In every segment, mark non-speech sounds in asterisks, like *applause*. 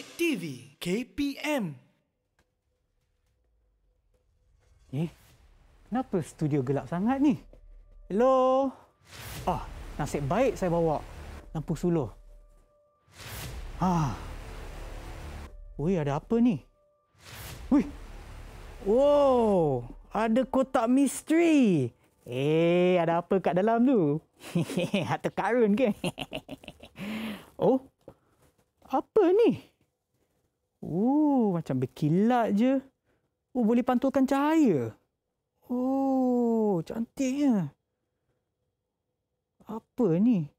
Cek TV KPM Eh, kenapa studio gelap sangat ni? Hello? Ah, nasib baik saya bawa lampu suluh. Ah. Ui, ada apa ni? Ui. Wow, ada kotak misteri. Eh, ada apa kat dalam tu? Hehehe, *laughs* Harta karun ke? *laughs* oh, apa ni? Oh, macam berkilat je. Oh, boleh pantulkan cahaya. Oh, cantiknya. Apa ni?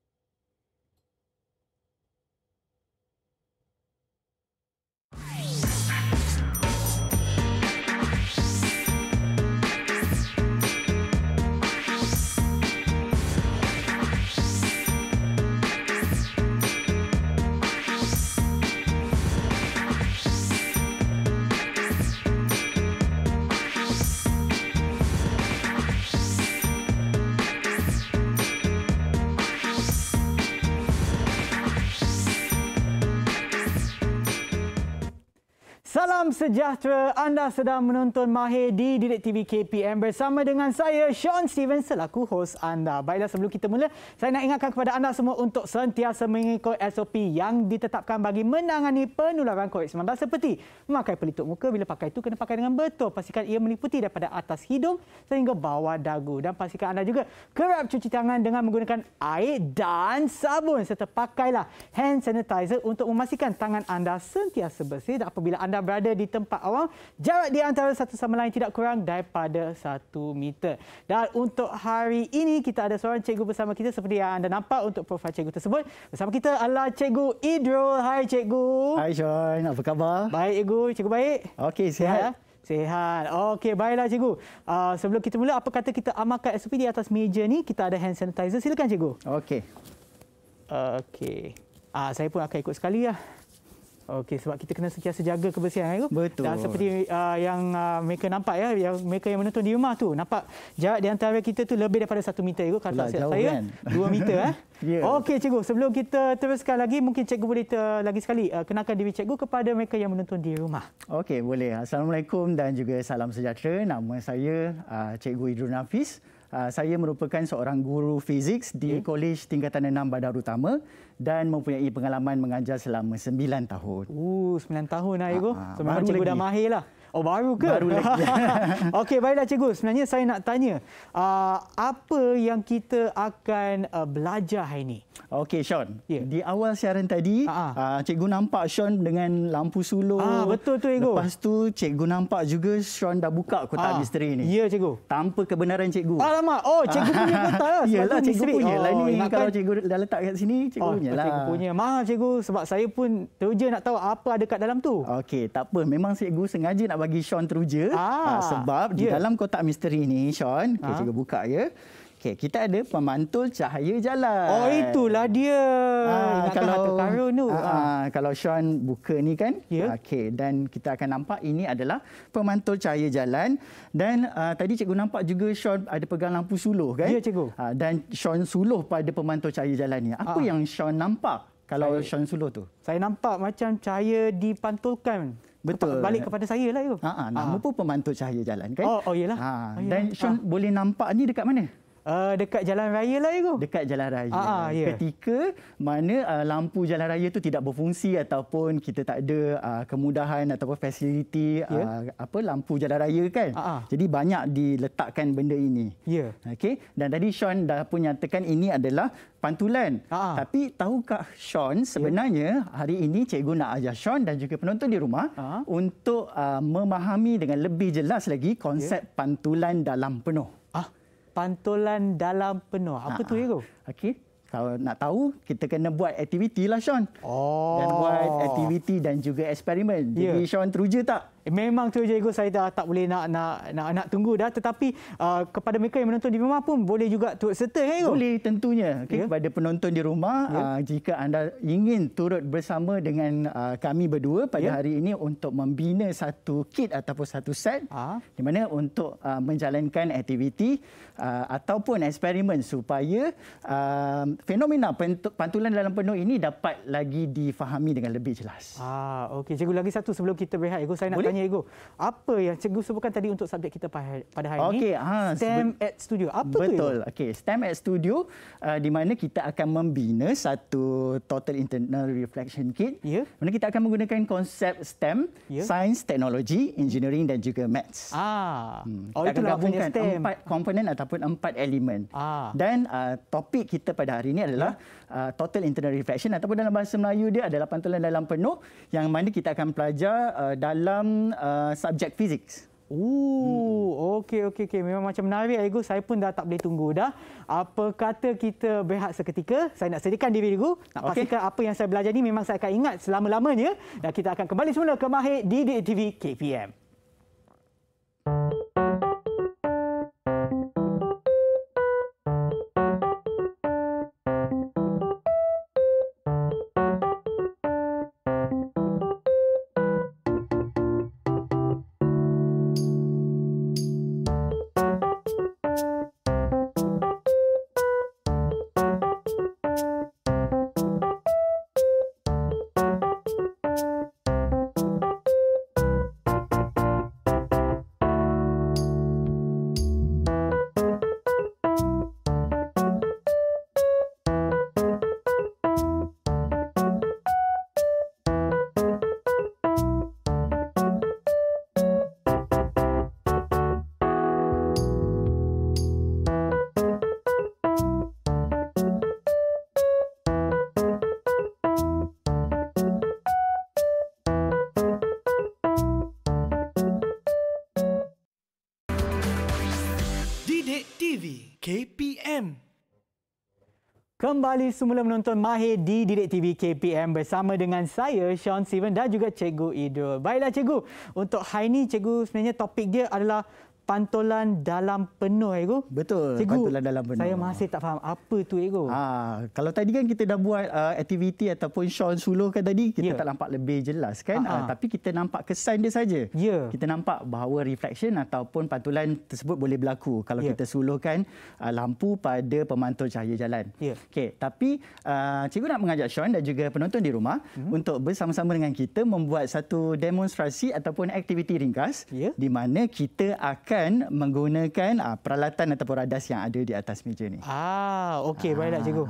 Salam sejahtera. Anda sedang menonton Mahir di Direct TV KPM bersama dengan saya Sean Stevens selaku hos anda. Baiklah sebelum kita mula, saya nak ingatkan kepada anda semua untuk sentiasa mengikut SOP yang ditetapkan bagi menangani penularan COVID-19 seperti memakai pelitup muka bila pakai itu kena pakai dengan betul. Pastikan ia meliputi daripada atas hidung sehingga bawah dagu dan pastikan anda juga kerap cuci tangan dengan menggunakan air dan sabun serta pakailah hand sanitizer untuk memastikan tangan anda sentiasa bersih dan apabila anda berada di tempat awam. Jarak di antara satu sama lain tidak kurang daripada satu meter. Dan untuk hari ini kita ada seorang cikgu bersama kita seperti yang anda nampak untuk profil cikgu tersebut. Bersama kita adalah cikgu Idrul. Hai cikgu. Hai Sean, apa khabar? Baik cikgu, cikgu baik? Okey, sihat. Ya. Sehat. Okey, baiklah cikgu. Uh, sebelum kita mula, apa kata kita amalkan SOP di atas meja ni? Kita ada hand sanitizer. Silakan cikgu. Okey. Okey. Uh, saya pun akan ikut sekali lah. Ya. Okey sebab kita kena sentiasa jaga kebersihan ya. Betul. Dan seperti uh, yang uh, mereka nampak ya yang mereka yang menonton di rumah tu nampak jarak di antara kita tu lebih daripada satu meter ya kalau saya saya 2 kan? meter eh. *laughs* Yeah. Okey cikgu sebelum kita teruskan lagi mungkin cikgu boleh ter- lagi sekali uh, kenalkan diri cikgu kepada mereka yang menonton di rumah. Okey boleh. Assalamualaikum dan juga salam sejahtera. Nama saya uh, cikgu Idrun Nafis. Ah, saya merupakan seorang guru fizik di yeah. Kolej Tingkatan 6 Bandar Utama dan mempunyai pengalaman mengajar selama 9 tahun. Oh, 9 tahun ah, Ibu. Ah, Sebenarnya cikgu lagi. dah mahir lah. Oh baru ke? Baru lagi. *laughs* Okey, baiklah cikgu. Sebenarnya saya nak tanya, uh, apa yang kita akan uh, belajar hari ini? Okey, Sean. Yeah. Di awal siaran tadi, uh-huh. cikgu nampak Sean dengan lampu sulur. Ah, betul tu, cikgu. Lepas tu, cikgu nampak juga Sean dah buka kotak ah. misteri ini. Ya, yeah, cikgu. Tanpa kebenaran cikgu. Alamak. Oh, cikgu ah. punya kotak lah. *laughs* Yalah, cikgu punya lah. Oh, ini kalau cikgu dah letak kat sini, cikgu oh, punya lah. Cikgu punya. Maaf, cikgu. Sebab saya pun teruja nak tahu apa ada kat dalam tu. Okey, tak apa. Memang cikgu sengaja nak bagi Sean teruja ah, uh, sebab yeah. di ya. dalam kotak misteri ini Sean kita ah. juga buka ya. okay kita ada pemantul cahaya jalan. Oh, itulah dia. Ha, ah, kalau perkara tu. Ah, ah, ah. kalau Sean buka ni kan. Yeah. Okey, dan kita akan nampak ini adalah pemantul cahaya jalan dan ah, tadi cikgu nampak juga Sean ada pegang lampu suluh kan? Ya, yeah, cikgu. Ah, dan Sean suluh pada pemantul cahaya jalan ni. Apa ah. yang Sean nampak kalau Sean suluh tu? Saya nampak macam cahaya dipantulkan. Betul. Balik kepada saya lah itu. Ha, ha, nama ha. pun pembantu cahaya jalan. Kan? Oh, oh iyalah. Ha. Oh, iyalah. Dan Sean ha. boleh nampak ni dekat mana? Uh, dekat jalan raya lah itu. Dekat jalan raya. Aa, yeah. Ah, ya. Ketika mana uh, lampu jalan raya tu tidak berfungsi ataupun kita tak ada uh, kemudahan ataupun fasiliti yeah. uh, apa lampu jalan raya kan. Aa. Ah, ah. Jadi banyak diletakkan benda ini. Ya. Yeah. Okey. Dan tadi Sean dah pun nyatakan ini adalah pantulan. Aa. Tapi tahukah Sean ya. sebenarnya yeah. hari ini cikgu nak ajar Sean dan juga penonton di rumah Aa. untuk uh, memahami dengan lebih jelas lagi konsep yeah. pantulan dalam penuh pantulan dalam penuh. Apa ha. tu itu? Ha. Okey. Kalau nak tahu, kita kena buat aktiviti lah, Sean. Oh. Dan buat aktiviti dan juga eksperimen. Jadi, yeah. Sean teruja tak? Eh, memang tu je ego saya dah tak boleh nak nak nak, nak tunggu dah tetapi uh, kepada mereka yang menonton di rumah pun boleh juga turut serta kan Ego? Boleh tentunya. Okay, yeah. Kepada penonton di rumah yeah. uh, jika anda ingin turut bersama dengan uh, kami berdua pada yeah. hari ini untuk membina satu kit ataupun satu set ha? di mana untuk uh, menjalankan aktiviti uh, ataupun eksperimen supaya uh, fenomena pantulan dalam penuh ini dapat lagi difahami dengan lebih jelas. Ah okey cikgu lagi satu sebelum kita berehat ego saya nak boleh? Encik Nyego. Apa yang cikgu sebutkan tadi untuk subjek kita pada hari ini? Okay, ha, STEM at Studio. Apa betul, tu? Betul. Okey, STEM at Studio uh, di mana kita akan membina satu total internal reflection kit. Ya. Yeah. Mana kita akan menggunakan konsep STEM, yeah. Science, Technology, Engineering dan juga Maths. Ah. Hmm. Oh, kita akan gabungkan empat komponen ataupun empat elemen. Ah. Dan uh, topik kita pada hari ini adalah yeah uh, total internal reflection ataupun dalam bahasa Melayu dia adalah pantulan dalam penuh yang mana kita akan pelajar uh, dalam uh, subjek fizik. Ooh, hmm. okey okey okey memang macam menarik ego saya pun dah tak boleh tunggu dah. Apa kata kita berehat seketika? Saya nak sediakan diri dulu, nak pastikan apa yang saya belajar ni memang saya akan ingat selama-lamanya dan kita akan kembali semula ke Mahir di DTV KPM. Thank you. kembali semula menonton Mahir di Direk TV KPM bersama dengan saya Sean Steven dan juga Cikgu Idul. Baiklah Cikgu, untuk hari ini Cikgu sebenarnya topik dia adalah pantulan dalam penuh Ego. Eh, Betul, Cikgu, pantulan dalam penuh. Saya masih tak faham apa tu Ego. Eh, ha, ah, kalau tadi kan kita dah buat uh, aktiviti ataupun Sean suluh kan tadi, kita yeah. tak nampak lebih jelas kan. Ha, tapi kita nampak kesan dia saja. Yeah. Kita nampak bahawa reflection ataupun pantulan tersebut boleh berlaku kalau yeah. kita suluhkan uh, lampu pada pemantul cahaya jalan. Yeah. Okay, tapi uh, cikgu nak mengajak Sean dan juga penonton di rumah mm-hmm. untuk bersama-sama dengan kita membuat satu demonstrasi ataupun aktiviti ringkas yeah. di mana kita akan dan menggunakan uh, peralatan ataupun radas yang ada di atas meja ni. Ah, okey, ah. baiklah cikgu.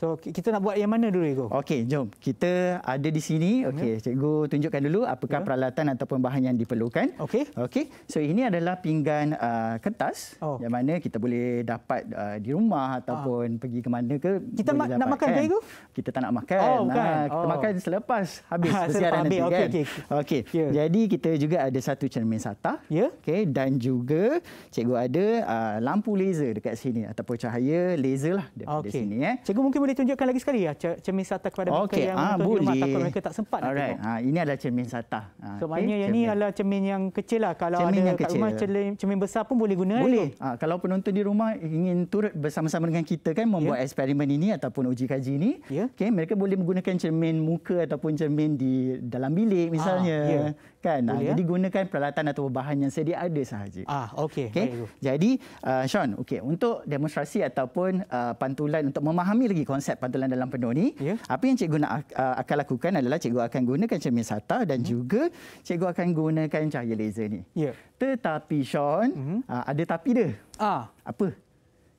So kita nak buat yang mana dulu Cikgu? Okey, jom. Kita ada di sini. Okey, hmm. Cikgu tunjukkan dulu apakah yeah. Hmm. peralatan ataupun bahan yang diperlukan. Okey. Okey. So ini adalah pinggan uh, kertas oh. yang mana kita boleh dapat uh, di rumah ataupun ah. pergi ke mana ke. Kita ma- nak makan ke Cikgu? Kita tak nak makan. Oh, bukan. Ha, kita oh. makan selepas habis *laughs* persiaran nanti okay, kan? Okey, okey. Okay. Yeah. Jadi kita juga ada satu cermin sata. Ya. Yeah. Okey, dan juga Cikgu ada uh, lampu laser dekat sini ataupun cahaya laser lah dekat okay. sini. Eh. Cikgu mungkin boleh boleh tunjukkan lagi sekali ya cermin sata kepada okay. mereka yang ha, ah, mereka boleh. takut mereka tak sempat nak tengok. Ha, ini adalah cermin sata. Ha, so, okay. yang ini adalah cermin yang kecil lah. Kalau cermin ada kat rumah cermin, cermin besar pun boleh guna. Boleh. Ha, kalau penonton di rumah ingin turut bersama-sama dengan kita kan membuat yeah. eksperimen ini ataupun uji kaji ini. Yeah. Okay, mereka boleh menggunakan cermin muka ataupun cermin di dalam bilik misalnya. Ha, yeah. Ya tekan. ha. Ah, jadi eh? gunakan peralatan atau bahan yang sedia ada sahaja. Ah, okey. Okay. Jadi uh, Sean, okey, untuk demonstrasi ataupun uh, pantulan untuk memahami lagi konsep pantulan dalam penuh ni, yeah. apa yang cikgu nak uh, akan lakukan adalah cikgu akan gunakan cermin sata dan hmm. juga cikgu akan gunakan cahaya laser ni. Ya. Yeah. Tetapi Sean, hmm uh, ada tapi dia. Ah. Apa?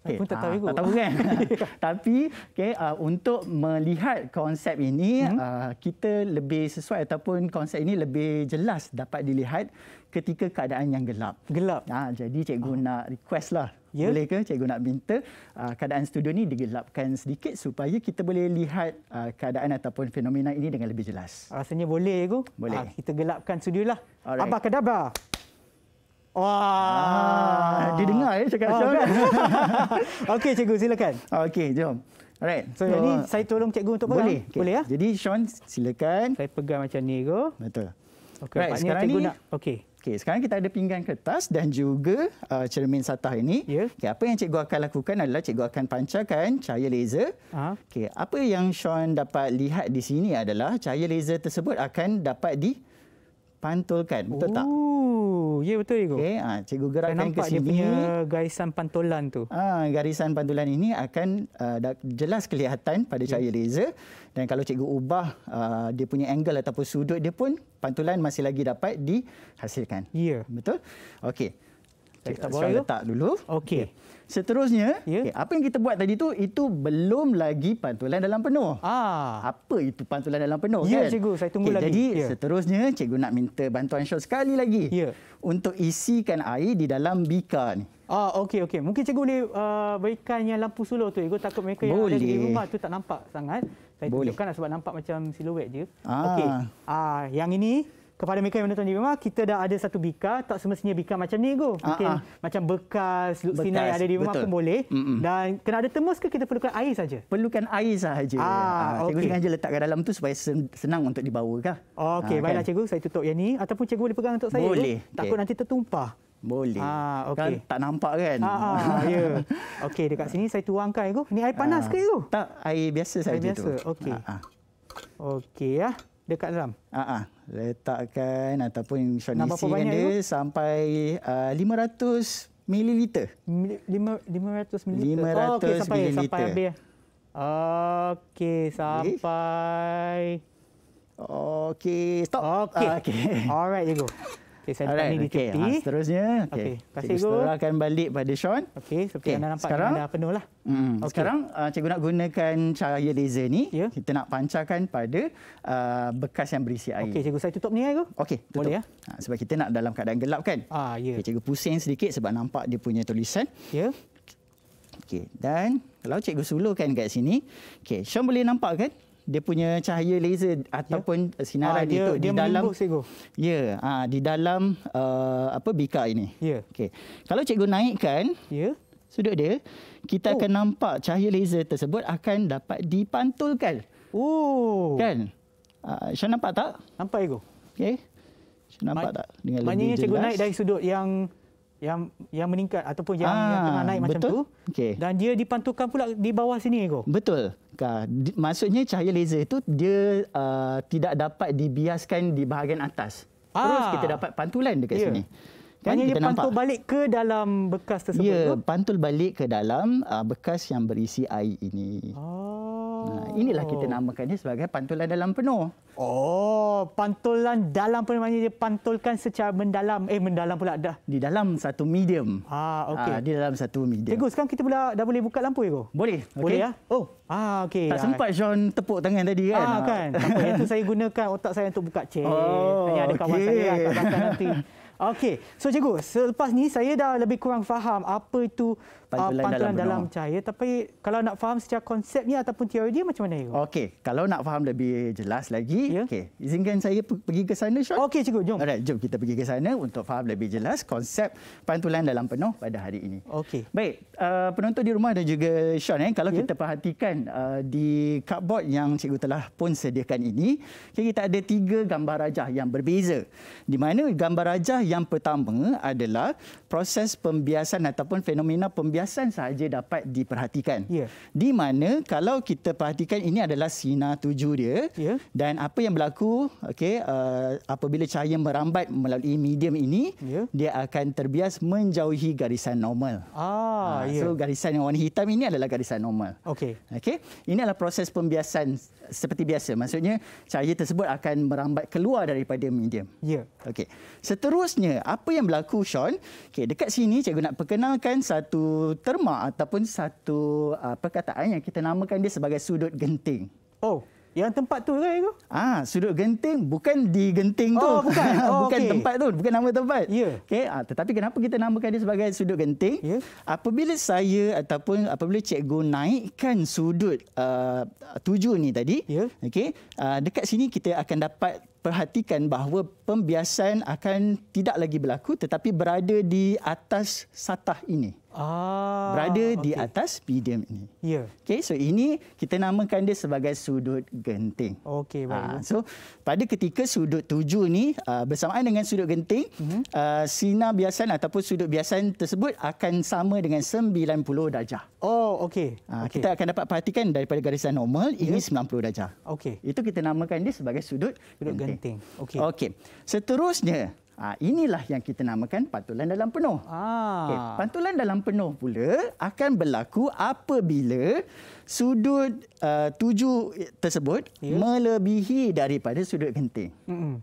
Okay. Pun tak tahu uh, tak tahu kan. *laughs* *laughs* Tapi okay, uh, untuk melihat konsep ini hmm? uh, kita lebih sesuai ataupun konsep ini lebih jelas dapat dilihat ketika keadaan yang gelap. Gelap. Ha, jadi cikgu uh. nak request lah. Yeah. Boleh ke cikgu nak minta uh, keadaan studio ni digelapkan sedikit supaya kita boleh lihat uh, keadaan ataupun fenomena ini dengan lebih jelas. Rasanya boleh cikgu. Boleh. Uh, kita gelapkan studio lah. Abah kedabah. Wah. Ah, dia dengar ya cakap Syah. Oh, *laughs* Okey cikgu silakan. Okey jom. Alright. So, Jadi uh, saya tolong cikgu untuk pegang. Boleh. Okay. Boleh ya. Jadi Sean silakan. Saya pegang macam ni go. Betul. Okey. Right, sekarang ni. Nak... Okey. Okey, sekarang kita ada pinggan kertas dan juga uh, cermin satah ini. Yeah. Okay, apa yang cikgu akan lakukan adalah cikgu akan pancarkan cahaya laser. Uh-huh. Okey, apa yang Sean dapat lihat di sini adalah cahaya laser tersebut akan dapat di pantulkan betul Ooh, tak? Oh, ya betul Cikgu. Okey, ha, cikgu gerakkan Saya ke sini. Dia punya garisan pantulan tu. Ha, garisan pantulan ini akan uh, jelas kelihatan pada cahaya yes. laser dan kalau cikgu ubah uh, dia punya angle ataupun sudut dia pun pantulan masih lagi dapat dihasilkan. Ya. Yeah. Betul? Okey. Saya letak dulu. Okey. Okay. Seterusnya, yeah. okay, apa yang kita buat tadi tu itu belum lagi pantulan dalam penuh. Ah, apa itu pantulan dalam penuh yeah, kan? cikgu, saya tunggu okay, lagi. Jadi yeah. seterusnya cikgu nak minta bantuan Syah sekali lagi. Ya. Yeah. Untuk isikan air di dalam bika ni. Ah, okey okey. Mungkin cikgu boleh uh, berikan yang lampu solo tu. Cikgu takut mereka boleh. yang ada di rumah tu tak nampak sangat. Saya tunjukkanlah sebab nampak macam siluet je. Ah. Okey. Ah, yang ini kepada mereka yang menonton di rumah, kita dah ada satu bika, tak semestinya bika macam ni, go. Ah, Mungkin uh-huh. macam bekas, luk bekas, sinai ada di rumah betul. pun boleh. Mm-mm. Dan kena ada termos ke kita perlukan air saja? Perlukan air sahaja. Ah, okay. Cikgu sengaja letakkan dalam tu supaya senang untuk dibawa. Kah? Okey, ah, kan? baiklah kan? cikgu. Saya tutup yang ni. Ataupun cikgu boleh pegang untuk saya. Boleh. Okay. Takut nanti tertumpah. Boleh. Ah, okay. kan, tak nampak kan? Ha, ah, ya. Yeah. *laughs* Okey, dekat sini saya tuangkan, cikgu. Ini air panas ah, ke, cikgu? Tak, air biasa saja tu. Air biasa, okey. Ah, ah. Okey, ya. Dekat dalam. Ha, ah, ah letakkan ataupun shot Nak isi dia sampai uh, 500 mililiter. 500 mililiter. 500 oh, okay, sampai, mililiter. Ya. Sampai habis. Okey, sampai. Okey, stop. Okey. Okay. Alright, you go. Okey, saya tak ni di okay. tepi. Ha, seterusnya. Okey. Okay. Cikgu Stella balik pada Sean. Okey, seperti okay. anda nampak sekarang, dah penuh lah. Mm, okay. Sekarang uh, cikgu nak gunakan cahaya laser ni. Yeah. Kita nak pancarkan pada uh, bekas yang berisi air. Okey, cikgu saya tutup ni ya, Okey, tutup. Boleh, ya? Ha, sebab kita nak dalam keadaan gelap kan? Ah, ya. Yeah. Okay, cikgu pusing sedikit sebab nampak dia punya tulisan. Ya. Yeah. Okey, dan kalau cikgu sulurkan kat sini. Okey, Sean boleh nampak kan? dia punya cahaya laser ataupun yeah. Ya. sinaran ha, dia, itu dia di dalam cikgu. Ya, ha, di dalam uh, apa bika ini. Ya. Yeah. Okey. Kalau cikgu naikkan, ya. Yeah. Sudut dia, kita oh. akan nampak cahaya laser tersebut akan dapat dipantulkan. Oh. Kan? Ah, uh, nampak tak? Nampak cikgu. Okey. Nampak Ma- tak? Dengan lebih jelas. cikgu naik dari sudut yang yang yang meningkat ataupun yang, ah, yang tengah naik betul? macam tu. Okay. Dan dia dipantulkan pula di bawah sini ego. Betul. Maksudnya cahaya laser itu dia uh, tidak dapat dibiaskan di bahagian atas. Ah. Terus kita dapat pantulan dekat yeah. sini. Kan Hanya dia pantul balik ke dalam bekas tersebut. Ya, pantul balik ke dalam uh, bekas yang berisi air ini. Ah inilah kita oh. namakan ini sebagai pantulan dalam penuh. Oh, pantulan dalam penuh maknanya dia pantulkan secara mendalam. Eh, mendalam pula dah. Di dalam satu medium. Ah, ah okey. Ha, di dalam satu medium. Cikgu, sekarang kita boleh, dah boleh buka lampu, Cikgu? Boleh. Okay. Boleh, ya? Oh. ah, okey. Tak ha. sempat John tepuk tangan tadi, kan? Ha, kan. *laughs* Tapi itu saya gunakan otak saya untuk buka cek. Oh, Tanya ada okay. kawan saya yang tak nanti. *laughs* Okey. So, cikgu, selepas ni saya dah lebih kurang faham apa itu pantulan, ah, pantulan dalam, dalam cahaya. Tapi kalau nak faham secara konsepnya ataupun teori dia macam mana? Okey, kalau nak faham lebih jelas lagi, yeah. okey, izinkan saya pergi ke sana, Syah. Okey, cikgu, jom. Alright, jom kita pergi ke sana untuk faham lebih jelas konsep pantulan dalam penuh pada hari ini. Okey. Baik, uh, penonton di rumah dan juga Sean, eh, kalau yeah. kita perhatikan uh, di cardboard yang cikgu telah pun sediakan ini, okay, kita ada tiga gambar rajah yang berbeza. Di mana gambar rajah yang pertama adalah proses pembiasan ataupun fenomena pembiasan sahaja dapat diperhatikan. Yeah. Di mana kalau kita perhatikan ini adalah sinar tuju dia yeah. dan apa yang berlaku okay, uh, apabila cahaya merambat melalui medium ini, yeah. dia akan terbias menjauhi garisan normal. Ah, uh, ah, yeah. So garisan yang warna hitam ini adalah garisan normal. Okay. Okay? Ini adalah proses pembiasan seperti biasa. Maksudnya cahaya tersebut akan merambat keluar daripada medium. Yeah. Okay. Seterusnya, apa yang berlaku Sean? Okay, Okey, dekat sini cikgu nak perkenalkan satu terma ataupun satu uh, perkataan yang kita namakan dia sebagai sudut genting. Oh, yang tempat tu kan cikgu? Ah, sudut genting bukan di genting tu. Oh, bukan. *laughs* Oh, bukan okay. tempat tu, bukan nama tempat. Ya. Yeah. Okey, ah, tetapi kenapa kita namakan dia sebagai sudut genting? Yeah. Apabila saya ataupun apabila cikgu naikkan sudut uh, tujuh ni tadi, yeah. okey, uh, dekat sini kita akan dapat perhatikan bahawa pembiasan akan tidak lagi berlaku tetapi berada di atas satah ini. Ah, berada okay. di atas medium ini. Ya. Yeah. Okey, so ini kita namakan dia sebagai sudut genting. Okay, baik. Ha, so pada ketika sudut tujuh ni uh, bersamaan dengan sudut genting, mm-hmm. uh, sinar biasan ataupun sudut biasan tersebut akan sama dengan 90 darjah. Oh, okey. Ha, okay. kita akan dapat perhatikan daripada garisan normal yeah. ini 90 darjah. Okay. Itu kita namakan dia sebagai sudut sudut genting. genting. Okay. Okey. Seterusnya, Ha, inilah yang kita namakan pantulan dalam penuh. Ah. Okay, pantulan dalam penuh pula akan berlaku apabila sudut uh, eh, tujuh tersebut yeah. melebihi daripada sudut genting.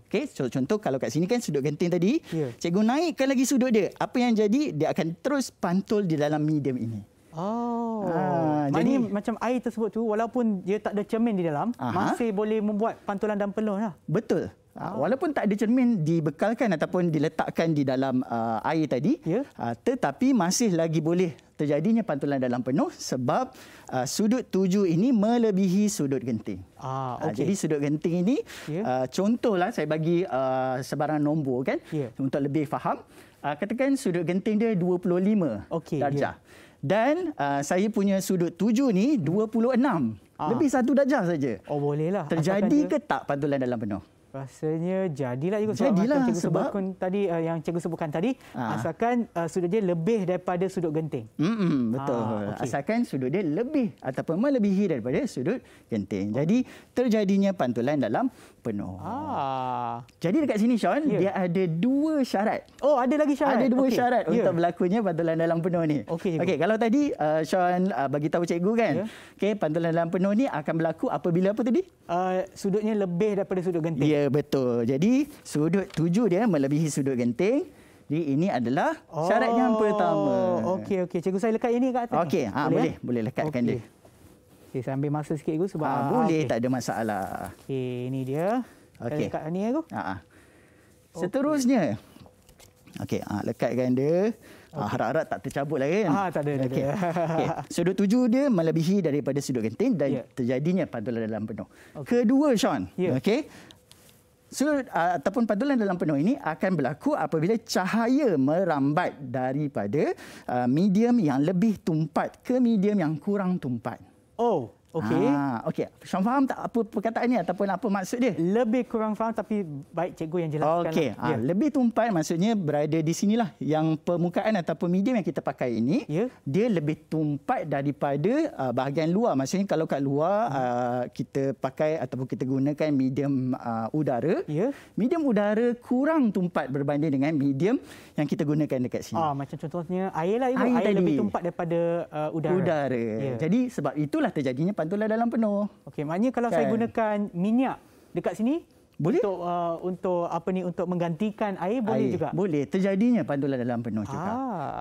Okay, so, contoh kalau kat sini kan sudut genting tadi, yeah. cikgu naikkan lagi sudut dia. Apa yang jadi, dia akan terus pantul di dalam medium ini. Oh. Ha, jadi macam air tersebut tu walaupun dia tak ada cermin di dalam, aha. masih boleh membuat pantulan dalam penuh. Lah. Betul. Ah. walaupun tak ada cermin dibekalkan ataupun diletakkan di dalam uh, air tadi yeah. uh, tetapi masih lagi boleh terjadinya pantulan dalam penuh sebab uh, sudut tujuh ini melebihi sudut genting. Ah, ah okay. uh, jadi sudut genting ini yeah. uh, contohlah saya bagi uh, sebarang nombor kan yeah. untuk lebih faham uh, katakan sudut genting dia 25 okay, darjah. Yeah. Dan uh, saya punya sudut tujuh ni 26. Ah. Lebih satu darjah saja. Oh bolehlah lah. Terjadi ke tak pantulan dalam penuh? Rasanya jadilah juga soalan jadilah, cikgu sebab sebutkan tadi uh, yang cikgu sebutkan tadi aa. Ah. asalkan uh, sudut dia lebih daripada sudut genting. Mm-mm, betul. Aa, ah, okay. Asalkan sudut dia lebih ataupun melebihi daripada sudut genting. Jadi terjadinya pantulan dalam penuh. Ah. Jadi dekat sini Sean, yeah. dia ada dua syarat. Oh, ada lagi syarat. Ada dua okay. syarat yeah. untuk berlakunya pantulan dalam penuh ni. Okey. Okey, kalau tadi uh, Sean uh, bagi tahu cikgu kan. Yeah. Okey, pantulan dalam penuh ni akan berlaku apabila apa tadi? Uh, sudutnya lebih daripada sudut genting. Ya, yeah, betul. Jadi sudut tujuh dia melebihi sudut genting. Jadi ini adalah syarat oh. yang pertama. Okey okey, cikgu saya lekat ini kat atas. Okey, ha, boleh, boleh, ya? boleh lekatkan okay. dia. Okey, saya ambil masa sikit aku sebab ha, boleh okay. tak ada masalah. Okey, ini dia. Okey. Lekat ni aku. Ha ah. ah. Seterusnya. Okey, ha, lekatkan dia. Okay. Ha, harap-harap tak tercabut lagi kan? Ha, tak ada. Okay. ada. okay. Sudut tuju dia melebihi daripada sudut genting dan yeah. terjadinya pantulan dalam penuh. Okay. Kedua, Sean. Yeah. Okey. Sudut uh, ataupun pantulan dalam penuh ini akan berlaku apabila cahaya merambat daripada uh, medium yang lebih tumpat ke medium yang kurang tumpat. oh, Okey. Ha, okey. Syam faham tak apa perkataannya ataupun apa maksud dia? Lebih kurang faham tapi baik cikgu yang jelaskan. Okey. Lah. Ha, ya. Lebih tumpat maksudnya berada di sinilah yang permukaan ataupun medium yang kita pakai ini, ya. dia lebih tumpat daripada uh, bahagian luar. Maksudnya kalau kat luar hmm. uh, kita pakai ataupun kita gunakan medium uh, udara, ya. medium udara kurang tumpat berbanding dengan medium yang kita gunakan dekat sini. Ah, macam contohnya air lah ya. Air, air lebih tumpat daripada uh, udara. Udara. Ya. Jadi sebab itulah terjadinya depan tu lah dalam penuh. Okey, maknanya kalau kan. saya gunakan minyak dekat sini boleh untuk uh, untuk apa ni untuk menggantikan air boleh air. juga. Boleh. Terjadinya pantulan dalam penuh ah. juga.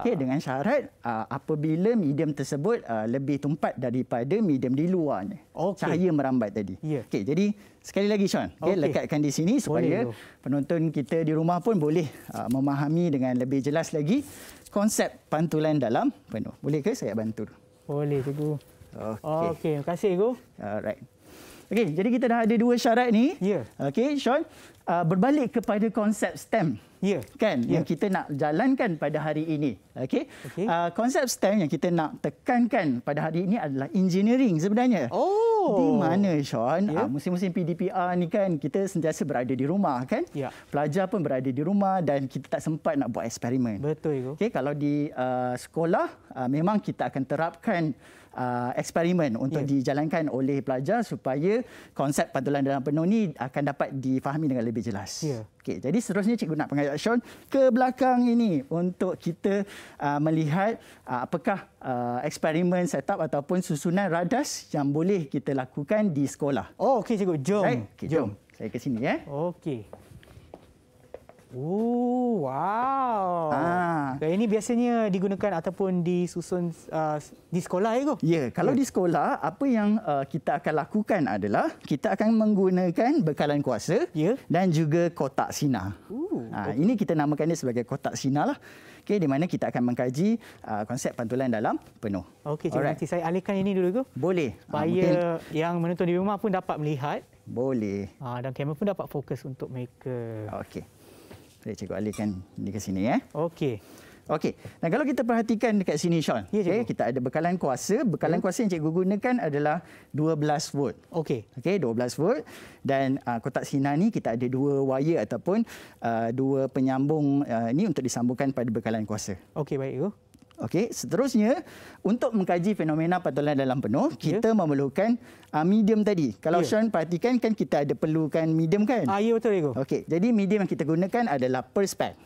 Okey dengan syarat uh, apabila medium tersebut uh, lebih tumpat daripada medium di luarnya. Okay. Cahaya merambat tadi. Yeah. Okey jadi sekali lagi Sean, okay, okay. lekatkan di sini supaya boleh. penonton kita di rumah pun boleh uh, memahami dengan lebih jelas lagi konsep pantulan dalam penuh. Boleh ke saya bantu? Boleh cikgu. Okey. Okey, terima kasih Guru. Alright. Okey, jadi kita dah ada dua syarat ni. Ya. Yeah. Okey, Sean, uh, ah, berbalik kepada konsep STEM. Ya. Yeah. Kan, yeah. yang kita nak jalankan pada hari ini. Okey. Okay. Uh, ah, konsep STEM yang kita nak tekankan pada hari ini adalah engineering sebenarnya. Oh. Di mana, Sean? Yeah. Ya. Uh, musim-musim PDPR ni kan, kita sentiasa berada di rumah kan? Ya. Yeah. Pelajar pun berada di rumah dan kita tak sempat nak buat eksperimen. Betul, Guru. Okey, kalau di uh, sekolah, uh, memang kita akan terapkan uh, eksperimen untuk yeah. dijalankan oleh pelajar supaya konsep pantulan dalam penuh ini akan dapat difahami dengan lebih jelas. Yeah. Okay, jadi seterusnya cikgu nak pengajar Sean ke belakang ini untuk kita uh, melihat uh, apakah uh, eksperimen setup ataupun susunan radas yang boleh kita lakukan di sekolah. Oh okey cikgu, jom. Right? Okay, jom. Jom. Saya ke sini ya. Eh. Okey. Oh, wow. Ha. Ini biasanya digunakan ataupun disusun uh, di sekolah ya, Guh? Ya, kalau ya. di sekolah, apa yang uh, kita akan lakukan adalah kita akan menggunakan bekalan kuasa yeah, dan juga kotak sinar. Uh, ha, okay. Ini kita namakan dia sebagai kotak sinar lah. Okay, di mana kita akan mengkaji uh, konsep pantulan dalam penuh. Okey, jadi nanti saya alihkan ini dulu tu. Boleh. Supaya ha, mungkin... yang menonton di rumah pun dapat melihat. Boleh. Ha, dan kamera pun dapat fokus untuk mereka. Okey. Baik, Cikgu Ali kan ini ke sini. Eh? Okey. Okey. Dan kalau kita perhatikan dekat sini, Sean. Ya, okay, eh, kita ada bekalan kuasa. Bekalan ya. kuasa yang cikgu gunakan adalah 12 volt. Okey. Okey, 12 volt. Dan uh, kotak sinar ni kita ada dua wire ataupun uh, dua penyambung uh, ah, ni untuk disambungkan pada bekalan kuasa. Okey, baik. Okey. Okey, seterusnya untuk mengkaji fenomena pantulan dalam penuh, okay. Ya. kita memerlukan uh, medium tadi. Kalau yeah. Sean perhatikan kan kita ada perlukan medium kan? Ah, ya betul itu. Okey, jadi medium yang kita gunakan adalah perspek.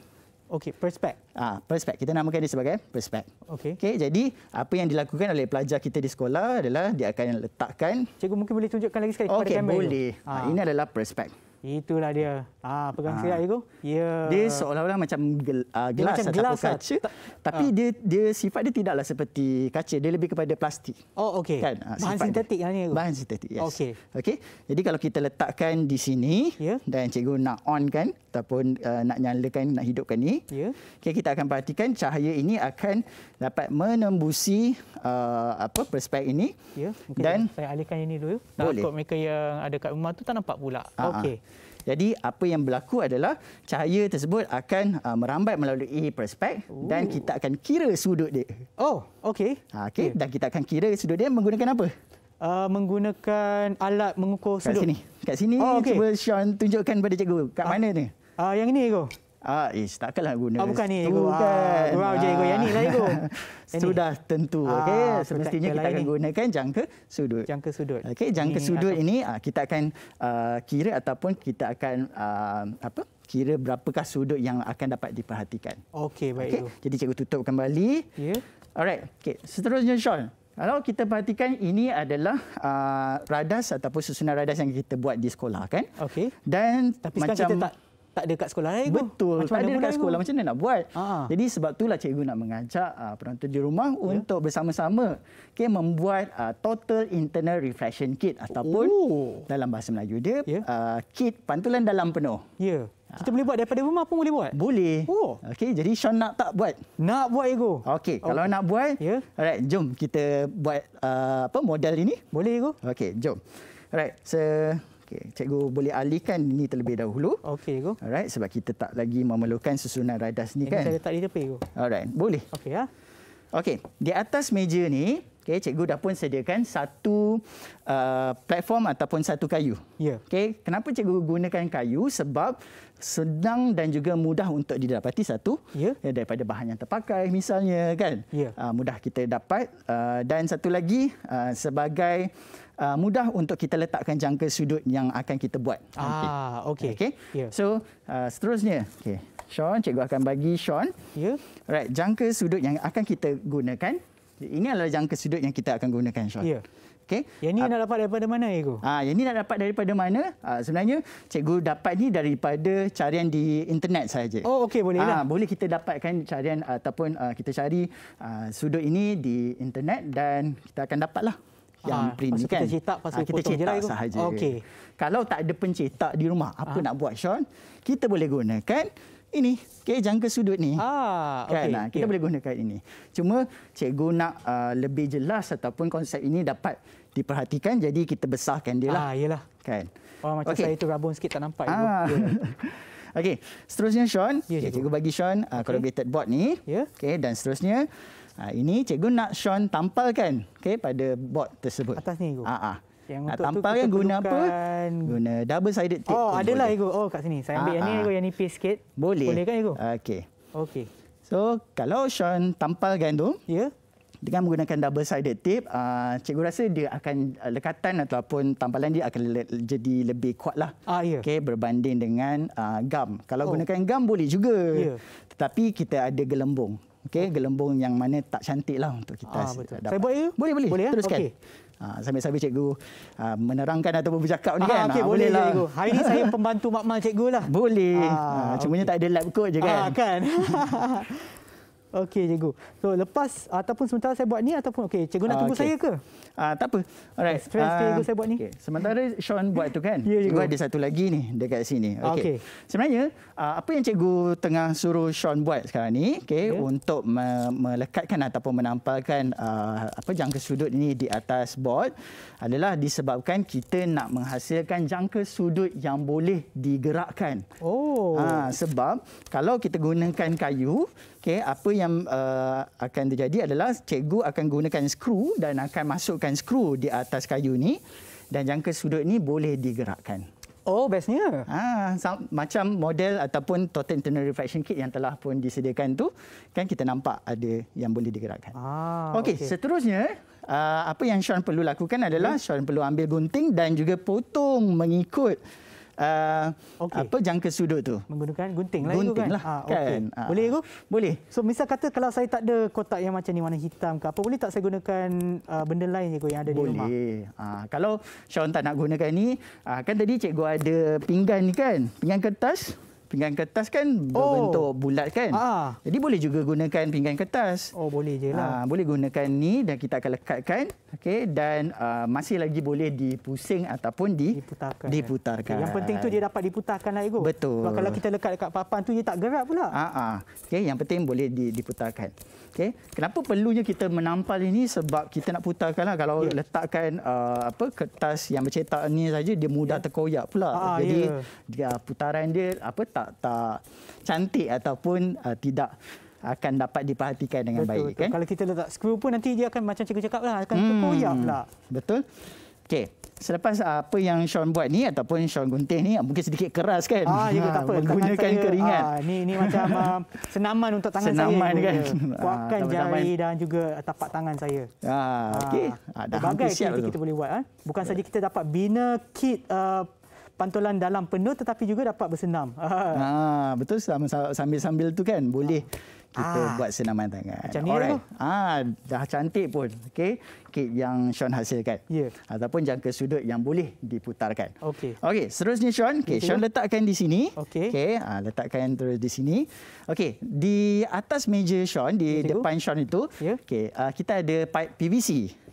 Okey, perspek. Ah, perspek. Kita namakan dia sebagai perspek. Okey. Okey, jadi apa yang dilakukan oleh pelajar kita di sekolah adalah dia akan letakkan Cikgu mungkin boleh tunjukkan lagi sekali okay, kepada kamera. Okey, boleh. Ah, ah. Ini adalah perspek. Itulah dia. Ah, pegang ha. Ah. sirat itu. Ya. Dia seolah-olah macam gel, uh, gelas macam ataupun gelas lah. kaca. Lah. Tapi ha. dia dia sifat dia tidaklah seperti kaca. Dia lebih kepada plastik. Oh, okey. Kan? Bahan sintetik yang lah ni. Bahan sintetik, yes. Okey. Okay? Jadi kalau kita letakkan di sini ya. dan cikgu nak on kan ataupun uh, nak nyalakan, nak hidupkan ini. Ya. Okay, kita akan perhatikan cahaya ini akan dapat menembusi uh, apa perspek ini. Ya. Okay, dan saya alihkan ini dulu. Boleh. Kalau mereka yang ada kat rumah tu tak nampak pula. Okey. Jadi apa yang berlaku adalah cahaya tersebut akan uh, merambat melalui perspek Ooh. dan kita akan kira sudut dia. Oh, okey. Ha, okey, okay. dan kita akan kira sudut dia menggunakan apa? Uh, menggunakan alat mengukur sudut. Kat sini. Kat sini. Oh, okay. Cuba Sean tunjukkan pada cikgu. Kat uh, mana ni? Uh, yang ini, cikgu. Ah, ish, eh, takkanlah guna. Oh, bukan ni. Bukan. Wow, ah, ah. je ego yang ni lah *laughs* ego. Sudah tentu. Ah, okay. Semestinya kita akan ini. gunakan jangka sudut. Jangka sudut. Okay, jangka ini sudut ini ah, kita akan uh, kira ataupun kita akan uh, apa? kira berapakah sudut yang akan dapat diperhatikan. Okey, baik okay. itu. Jadi cikgu tutup kembali. Ya. Yeah. Alright, okay. seterusnya Sean. Kalau kita perhatikan ini adalah uh, radas ataupun susunan radas yang kita buat di sekolah kan. Okey. Dan Tapi macam kita tak tak ada kat sekolah lain betul macam tak ada dekat sekolah macam mana nak buat Aa. Ha, ha. jadi sebab itulah cikgu nak mengajak uh, penonton di rumah yeah. untuk bersama-sama okay, membuat uh, total internal reflection kit ataupun Ooh. dalam bahasa Melayu dia yeah. Ya. uh, kit pantulan dalam penuh ya yeah. kita Aa. boleh buat daripada rumah pun boleh buat boleh oh. okey jadi Sean nak tak buat nak buat ego okey okay. Oh. kalau nak buat yeah. alright jom kita buat uh, apa model ini boleh ego okey jom alright so Okey, cikgu boleh alihkan ni terlebih dahulu. Okey, cikgu. Alright, sebab kita tak lagi memerlukan susunan radas ni kan. Saya letak di tepi, cikgu. Alright, boleh. Okey, ya. Okey, di atas meja ni, okey, cikgu dah pun sediakan satu uh, platform ataupun satu kayu. Ya. Yeah. Okey, kenapa cikgu gunakan kayu? Sebab senang dan juga mudah untuk didapati satu yeah. Ya, daripada bahan yang terpakai misalnya kan. Yeah. Ya. mudah kita dapat ah, dan satu lagi ah, sebagai uh, mudah untuk kita letakkan jangka sudut yang akan kita buat. Ah, okey. Okay. Okay. Yeah. So, uh, seterusnya. Okey. Sean, cikgu akan bagi Sean. Ya. Yeah. Right, jangka sudut yang akan kita gunakan. Ini adalah jangka sudut yang kita akan gunakan, Sean. Yeah. Okay. Yang ini uh, nak dapat daripada mana, cikgu? Ah, uh, yang ini nak dapat daripada mana? Uh, sebenarnya cikgu dapat ni daripada carian di internet saja. Oh, okey, boleh Uh, boleh kita dapatkan carian uh, ataupun uh, kita cari uh, sudut ini di internet dan kita akan dapatlah yang ha, print ni kan. Kita cetak pasal ha, kita potong jerai sahaja. Okey. Kalau tak ada pencetak di rumah, apa ha. nak buat Sean? Kita boleh gunakan ini, okay, jangka sudut ni. Ha, ah, okay, kan, okay. Kita boleh gunakan ini. Cuma cikgu nak uh, lebih jelas ataupun konsep ini dapat diperhatikan jadi kita besarkan dia lah. Ah, yalah. Kan. Oh, macam okay. saya tu rabun sikit tak nampak. Ah. *laughs* Ya. Okey, seterusnya Sean. Ya, ya, cikgu. cikgu bagi Sean uh, corrugated okay. board ni. Ya. Okey, dan seterusnya Ha, ini cikgu nak Sean tampalkan okay, pada bot tersebut. Atas ni cikgu? Ha, ha. Yang nak tampalkan guna apa? Guna double-sided tape. Oh, ada lah cikgu. Oh, kat sini. Saya ambil ha, yang ha. ni cikgu, yang nipis sikit. Boleh. Boleh kan cikgu? Okey. Okey. So, kalau Sean tampalkan tu, ya. Yeah. Dengan menggunakan double-sided tape, uh, cikgu rasa dia akan uh, lekatan ataupun tampalan dia akan le- jadi lebih kuat lah. Ah, yeah. okay, berbanding dengan uh, gam. Kalau oh. gunakan gam boleh juga. Yeah. Tetapi kita ada gelembung. Okey, gelembung yang mana tak cantik lah untuk kita ah, betul. Saya buat ya? Boleh, boleh. Boleh ya? Teruskan. Okay. Ha, ah, sambil-sambil cikgu ha, menerangkan ataupun bercakap ni ha, kan. Okey, ha, boleh lah. lah. Hari ni *laughs* saya pembantu makmal cikgu lah. Boleh. Ha, ha, cumanya tak ada lab kot je kan. Ha, kan. *laughs* Okey cikgu. So lepas ataupun sementara saya buat ni ataupun okey cikgu nak ah, tunggu okay. saya ke? Ah uh, tak apa. Alright. Stress uh, cikgu saya buat ni. Okay. Sementara Sean buat tu kan. *laughs* yeah, cikgu. ada satu lagi ni dekat sini. Okey. Ah, okay. Sebenarnya uh, apa yang cikgu tengah suruh Sean buat sekarang ni okey yeah. untuk me- melekatkan ataupun menampalkan uh, apa jangka sudut ni di atas board adalah disebabkan kita nak menghasilkan jangka sudut yang boleh digerakkan. Oh. uh, sebab kalau kita gunakan kayu Okey, apa yang uh, akan terjadi adalah cikgu akan gunakan skru dan akan masukkan skru di atas kayu ni dan jangka sudut ni boleh digerakkan. Oh, bestnya. Ha, macam model ataupun total internal reflection kit yang telah pun disediakan tu, kan kita nampak ada yang boleh digerakkan. Ah, Okey, okay. seterusnya uh, apa yang Sean perlu lakukan adalah okay. Hmm. Sean perlu ambil gunting dan juga potong mengikut Uh, okay. apa jangka sudut tu? Menggunakan gunting lah gunting itu kan? Lah, ha, ah, okay. kan? Ha. Boleh tu? Boleh. So misal kata kalau saya tak ada kotak yang macam ni warna hitam ke apa, boleh tak saya gunakan uh, benda lain cikgu yang ada boleh. di rumah? Boleh. Ha, kalau Sean tak nak gunakan ni, ha, kan tadi cikgu ada pinggan ni kan? Pinggan kertas? pinggan kertas kan berbentuk oh. bulat kan. Ha. Jadi boleh juga gunakan pinggan kertas. Oh boleh je lah. Ha, boleh gunakan ni dan kita akan lekatkan. Okay, dan uh, masih lagi boleh dipusing ataupun di, diputarkan. Ya. diputarkan. Okay, yang penting tu dia dapat diputarkan lah Ego. Betul. Sebab kalau kita lekat dekat papan tu dia tak gerak pula. Ha, ah. Okay, yang penting boleh diputarkan. Okay. Kenapa perlunya kita menampal ini? Sebab kita nak putarkan lah. Kalau yeah. letakkan uh, apa kertas yang bercetak ni saja dia mudah yeah. terkoyak pula. Ha, Jadi yeah. dia, putaran dia apa tak tak cantik ataupun uh, tidak akan dapat diperhatikan dengan betul, baik. Betul. Kan? Kalau kita letak skru pun nanti dia akan macam cikgu cakap lah, akan hmm, terkoyak pula. Betul. Okey. Selepas apa yang Sean buat ni ataupun Sean gunting ni mungkin sedikit keras kan? Ah, ya, tak *laughs* apa. Menggunakan saya, keringat. Ah, ni, ni macam uh, *laughs* senaman untuk tangan senaman saya. Senaman kan? *laughs* Kuatkan ah, jari dan juga tapak tangan saya. Ah, okay. Ah, ah, dah Berbagai aktiviti kita boleh buat. Ha? Bukan ya. saja kita dapat bina kit uh, pantulan dalam penuh tetapi juga dapat bersenam. *laughs* Ah betul sambil-sambil tu kan boleh ah. kita ah. buat senaman tangan. Macam ni Alright. Tu. Ah dah cantik pun. Okey. Kit yang Sean hasilkan. Ya. Yeah. Ataupun jangka sudut yang boleh diputarkan. Okey. Okey, seterusnya Sean. Okey, Sean letakkan di sini. Okey. Okey, ah, letakkan terus di sini. Okey, di atas meja Sean di depan Sean itu. Yeah. Okey, ah, kita ada pipe PVC.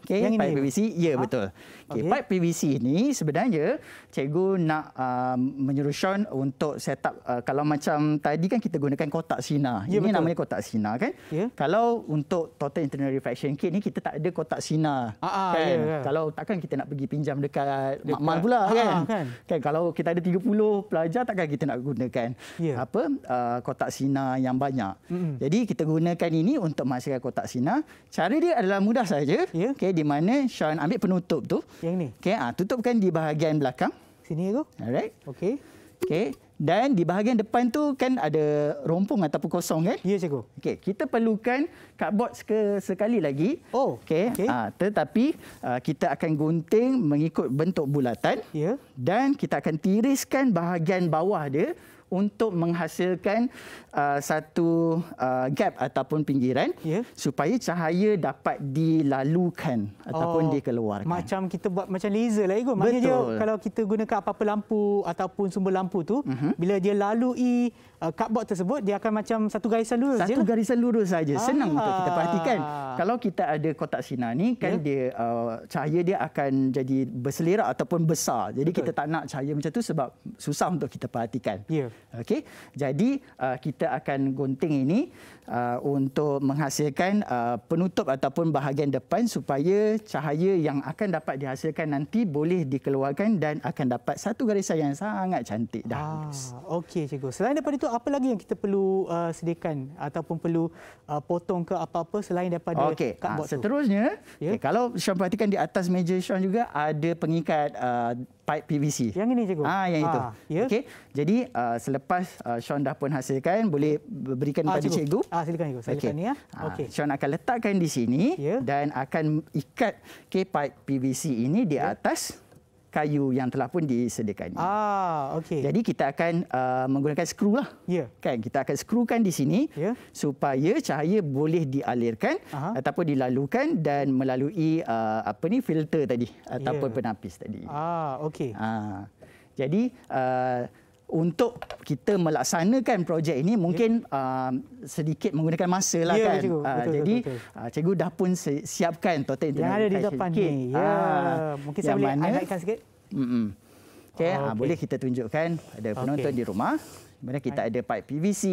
Okay, yang pipe ini. PVC, ya ha? betul. Okay, okay. Pipe PVC ini sebenarnya cikgu nak uh, menyuruh Sean untuk set up uh, kalau macam tadi kan kita gunakan kotak sina. Ya, ini betul. namanya kotak sina kan? Ya. Kalau untuk total internal reflection, kit ini kita tak ada kotak sina. Ha, kan? Ya, ya, ya. Kalau takkan kita nak pergi pinjam dekat, dekat makmal pula ha, kan? kan? Kan kalau kita ada 30 pelajar takkan kita nak gunakan ya. apa uh, kotak sina yang banyak. Mm-hmm. Jadi kita gunakan ini untuk menghasilkan kotak sina. Cara dia adalah mudah saja. Ya. Okay, di mana Sean ambil penutup tu. Yang ni. Okey, ah tutupkan di bahagian belakang. Sini tu. Alright. Okey. Okey. Dan di bahagian depan tu kan ada rompong ataupun kosong kan? Ya, cikgu. Okey, kita perlukan cardboard ke sekali lagi. Oh. Okey. Okay. Ah, tetapi ah, kita akan gunting mengikut bentuk bulatan. Ya. Dan kita akan tiriskan bahagian bawah dia untuk menghasilkan uh, satu uh, gap ataupun pinggiran yeah. supaya cahaya dapat dilalukan ataupun oh, dikeluarkan. Macam kita buat macam laser lah ego. Maknanya dia kalau kita gunakan apa-apa lampu ataupun sumber lampu tu uh-huh. bila dia lalui uh, cardboard tersebut dia akan macam satu garisan lurus Satu je lah. garisan lurus saja. Senang untuk kita ah. perhatikan. Kalau kita ada kotak sinar ni kan yeah. dia uh, cahaya dia akan jadi berselerak ataupun besar. Jadi Betul. kita tak nak cahaya macam tu sebab susah untuk kita perhatikan. Yeah. Okey. Jadi uh, kita akan gunting ini uh, untuk menghasilkan uh, penutup ataupun bahagian depan supaya cahaya yang akan dapat dihasilkan nanti boleh dikeluarkan dan akan dapat satu garisan yang sangat cantik dah. Ah, Okey cikgu. Selain daripada itu apa lagi yang kita perlu uh, sediakan ataupun perlu uh, potong ke apa-apa selain daripada okay. cardboard ha, tu? Seterusnya, ya. okay, kalau Sean perhatikan di atas meja Sean juga ada pengikat uh, pipe PVC. Yang ini cikgu. Ah yang ah, itu. Ya. Yeah. Okey. Jadi uh, selepas uh, Sean dah pun hasilkan boleh berikan ah, kepada ah, cikgu. cikgu. Ah silakan cikgu. Silakan okay. ni ya. Ah, okey. Ah, Sean akan letakkan di sini yeah. dan akan ikat okay, pipe PVC ini di yeah. atas kayu yang telah pun disediakan. Ah, okey. Jadi kita akan uh, menggunakan skru lah. Ya. Yeah. Kan kita akan skrukan di sini yeah. supaya cahaya boleh dialirkan Aha. ataupun dilalukan dan melalui uh, apa ni filter tadi ataupun yeah. penapis tadi. Ah, okey. Ah. Jadi uh, untuk kita melaksanakan projek ini mungkin uh, sedikit menggunakan masa lah ya, kan. Cikgu. Uh, betul, jadi betul, betul. Uh, cikgu dah pun siapkan total internet. Yang ada di depan ni. Ya. Uh, mungkin saya boleh highlightkan sikit. Mm-mm. Okay, ah, oh, okay. Uh, boleh kita tunjukkan ada penonton okay. di rumah. Kemudian kita ada pipe PVC,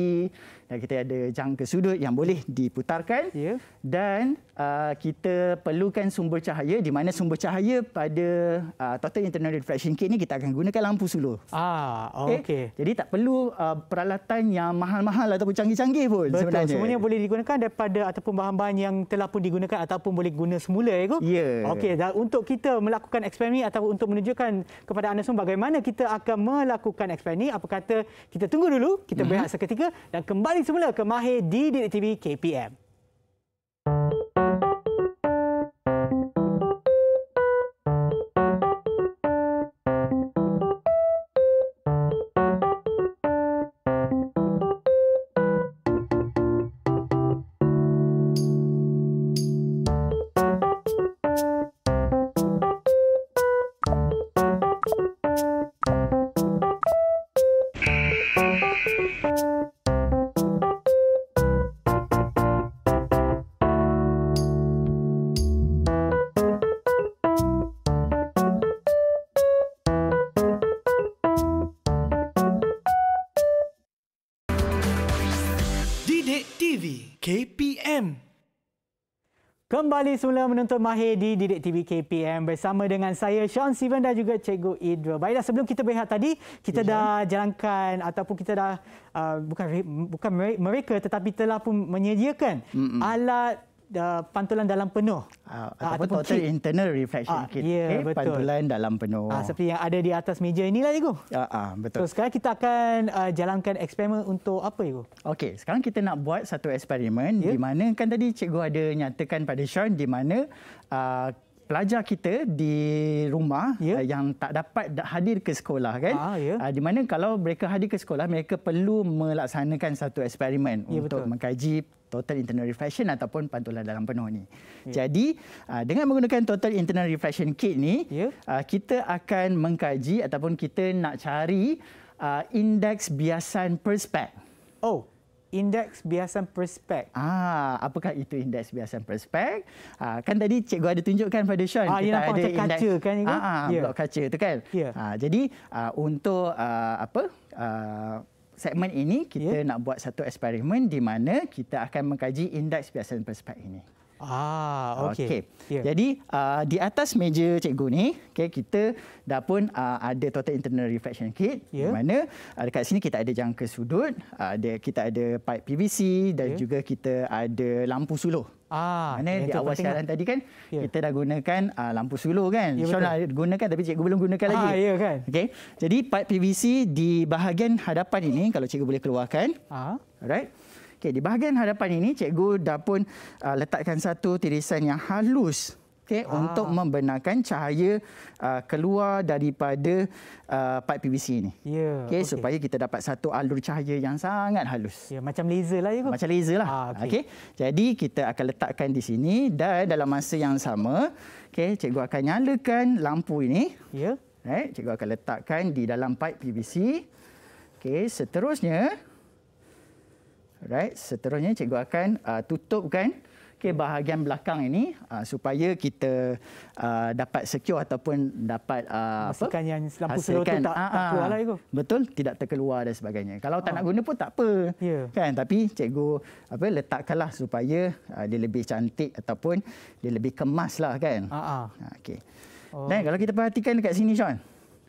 dan kita ada jangka sudut yang boleh diputarkan ya. dan uh, kita perlukan sumber cahaya di mana sumber cahaya pada uh, total internal reflection kit ni kita akan gunakan lampu suluh. Ah, okey. Okay. Jadi tak perlu uh, peralatan yang mahal-mahal ataupun canggih-canggih pun Betul. sebenarnya. Betul. Semuanya boleh digunakan daripada ataupun bahan-bahan yang telah pun digunakan ataupun boleh guna semula ya Ya. Okey, dan untuk kita melakukan eksperimen atau untuk menunjukkan kepada anda semua bagaimana kita akan melakukan eksperimen, apa kata kita tunggu dulu, kita mhm. berehat seketika dan kembali kembali semula ke Mahir di DirecTV KPM. Kembali semula menonton Mahir di Didik TV KPM bersama dengan saya Sean Steven dan juga Cikgu Idra. Baiklah sebelum kita berehat tadi, kita ya, dah Sean. jalankan ataupun kita dah uh, bukan bukan mereka tetapi telah pun menyediakan mm -mm. alat uh, pantulan dalam penuh uh, ataupun, ataupun total internal reflection uh, kit yeah, ya, okay, betul. pantulan dalam penuh uh, seperti yang ada di atas meja inilah cikgu ha ya, uh, uh, betul so sekarang kita akan uh, jalankan eksperimen untuk apa cikgu okey sekarang kita nak buat satu eksperimen yeah. di mana kan tadi cikgu ada nyatakan pada Sean di mana uh, pelajar kita di rumah yeah. Ya. uh, yang tak dapat hadir ke sekolah kan ah, yeah. uh, di mana kalau mereka hadir ke sekolah mereka perlu melaksanakan satu eksperimen yeah, untuk betul. mengkaji total internal refraction ataupun pantulan dalam penuh ni. Yeah. Jadi uh, dengan menggunakan total internal Reflection kit ni, yeah. Ya. uh, kita akan mengkaji ataupun kita nak cari uh, indeks biasan perspek. Oh. Indeks biasan perspek. Ah, apakah itu indeks biasan perspek? Ah, kan tadi cikgu ada tunjukkan pada Sean. Ah, ya, kita ada macam kaca kan? Ah, ah yeah. blok kaca itu kan? Yeah. Ah, jadi ah, untuk ah, apa? Ah, segmen ini ya. kita yeah. nak buat satu eksperimen di mana kita akan mengkaji indeks biasan perspek ini. Ah, ah okey. Okay. Yeah. Jadi uh, di atas meja cikgu ni, okay, kita dah pun uh, ada total internal reflection kit yeah. di ya. mana uh, dekat sini kita ada jangka sudut, uh, ada kita ada pipe PVC dan yeah. juga kita ada lampu suluh. Ah, mana di awal siaran tadi kan yeah. kita dah gunakan uh, lampu sulu kan. Yeah, ya, Sean gunakan tapi cikgu belum gunakan ah, lagi. Ah, ya yeah, kan. Okey. Jadi pipe PVC di bahagian hadapan ini kalau cikgu boleh keluarkan. Ah. Alright. okay di bahagian hadapan ini cikgu dah pun uh, letakkan satu tirisan yang halus okay, ah. untuk membenarkan cahaya uh, keluar daripada uh, pipe PVC ini. Yeah. Okay, okay. Supaya kita dapat satu alur cahaya yang sangat halus. Yeah, macam laser lah. Ya. Macam laser lah. Ah, okay. Okay. Jadi kita akan letakkan di sini dan dalam masa yang sama, okay, cikgu akan nyalakan lampu ini. Yeah. Right, cikgu akan letakkan di dalam pipe PVC. Okay, seterusnya, right, seterusnya cikgu akan uh, tutupkan Okey, bahagian belakang ini uh, supaya kita uh, dapat secure ataupun dapat uh, apa? yang lampu seluruh tak, tak keluar lah itu. Betul, tidak terkeluar dan sebagainya. Kalau tak uh. nak guna pun tak apa. Yeah. Kan? Tapi cikgu apa letakkanlah supaya uh, dia lebih cantik ataupun dia lebih kemas lah kan. Uh -huh. Okey. Oh. Dan kalau kita perhatikan dekat sini Sean.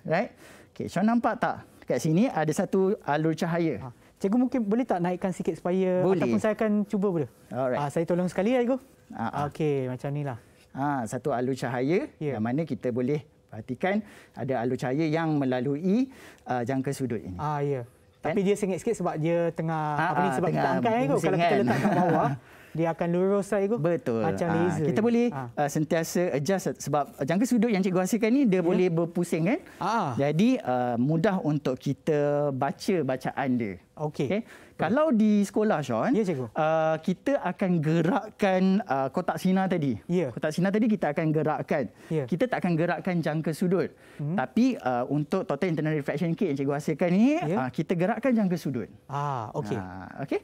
Right? Okey, Sean nampak tak? Dekat sini ada satu alur cahaya. Uh. Cikgu mungkin boleh tak naikkan sikit supaya boleh. ataupun saya akan cuba boleh. Alright. Ah saya tolong sekali ya cikgu. Ah, ah. Okey macam inilah. Ah satu alu cahaya yeah. yang mana kita boleh perhatikan ada alu cahaya yang melalui uh, jangka sudut ini. Ah ya. Yeah. Kan? Tapi dia sengit sikit sebab dia tengah ah, apa ni ah, sebab kita angkat ya cikgu kalau kita letak kat bawah *laughs* dia akan lurus lah cikgu. Betul. Macam ha, laser. Kita boleh ha. uh, sentiasa adjust sebab jangka sudut yang cikgu hasilkan ni dia ya. boleh berpusing kan? Ha. Jadi uh, mudah untuk kita baca bacaan dia. Okey. Okay. Kalau di sekolah Sean, ya, Uh, kita akan gerakkan uh, kotak sinar tadi. Ya. Kotak sinar tadi kita akan gerakkan. Ya. Kita tak akan gerakkan jangka sudut. Hmm. Tapi uh, untuk total internal reflection kit yang cikgu hasilkan ini ya. uh, kita gerakkan jangka sudut. Ah, okey. Uh, okey.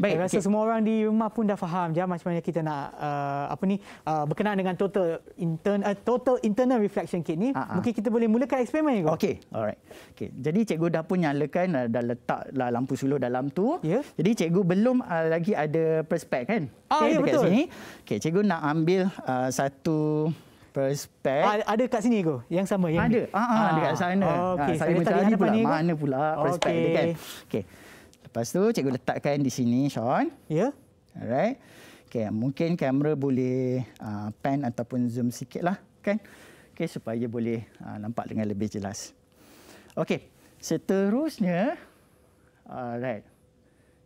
Baik, saya rasa okay. semua orang di rumah pun dah faham ya macam mana kita nak uh, apa ni uh, berkenaan dengan total intern uh, total internal reflection kit ni. Uh-huh. Mungkin kita boleh mulakan eksperimen ni. Okey. Alright. Okey. Jadi cikgu dah pun nyalakan uh, dah letak lah lampu suluh dalam tu. Yeah. Jadi cikgu belum uh, lagi ada perspek kan? Ah, okay, ya betul. Okey, cikgu nak ambil uh, satu perspek. Ah, ada kat sini go. Yang sama yang. Ada. Ha ah, ah, dekat ah, sana. Okay. Ah, saya, saya mencari pula kan? mana pula perspek okay. dia kan. Okey. Lepas tu cikgu letakkan di sini Sean. Ya. Yeah. Alright. Okay, mungkin kamera boleh uh, pan ataupun zoom sikit lah kan. Okay, supaya boleh uh, nampak dengan lebih jelas. Okay, seterusnya. Alright.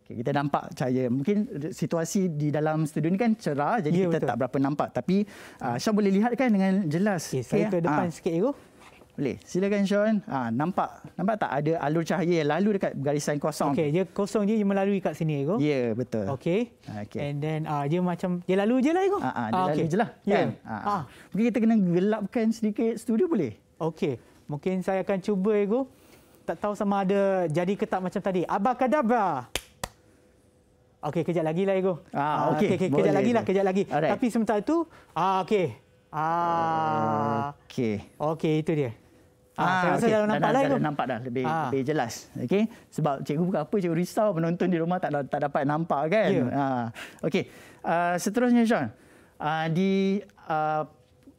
Okay, kita nampak cahaya. Mungkin situasi di dalam studio ni kan cerah. Jadi yeah, kita betul. tak berapa nampak. Tapi uh, Sean boleh lihat kan dengan jelas. Okay, okay saya ya? ke ya? depan uh. sikit ya. Boleh. Silakan Sean. Ha, ah, nampak nampak tak ada alur cahaya yang lalu dekat garisan kosong. Okey, dia kosong dia melalui kat sini ego. Ya, yeah, betul. Okey. Okay. And then uh, dia macam dia lalu je lah ego. Ha, ah, ha, dia okay. lalu je lah. Yeah. Kan? Ha. ha. Mungkin kita kena gelapkan sedikit studio boleh? Okey. Mungkin saya akan cuba ego. Tak tahu sama ada jadi ke tak macam tadi. Abakadabra. Okey, kejap lagi lah ego. Ha, okey. Okay, okay, kejap lagi lah, kejap lagi. Alright. Tapi sementara tu, ah, okey. Ah. Okey. Okey, itu dia. Ah, ah saya rasa dah nampak lah dah, nampak dah lebih ah. lebih jelas. Okey. Sebab cikgu bukan apa cikgu risau penonton di rumah tak tak dapat nampak kan. Ha. Ya. Yeah. Ah. Okey. Uh, seterusnya Sean. Uh, di uh,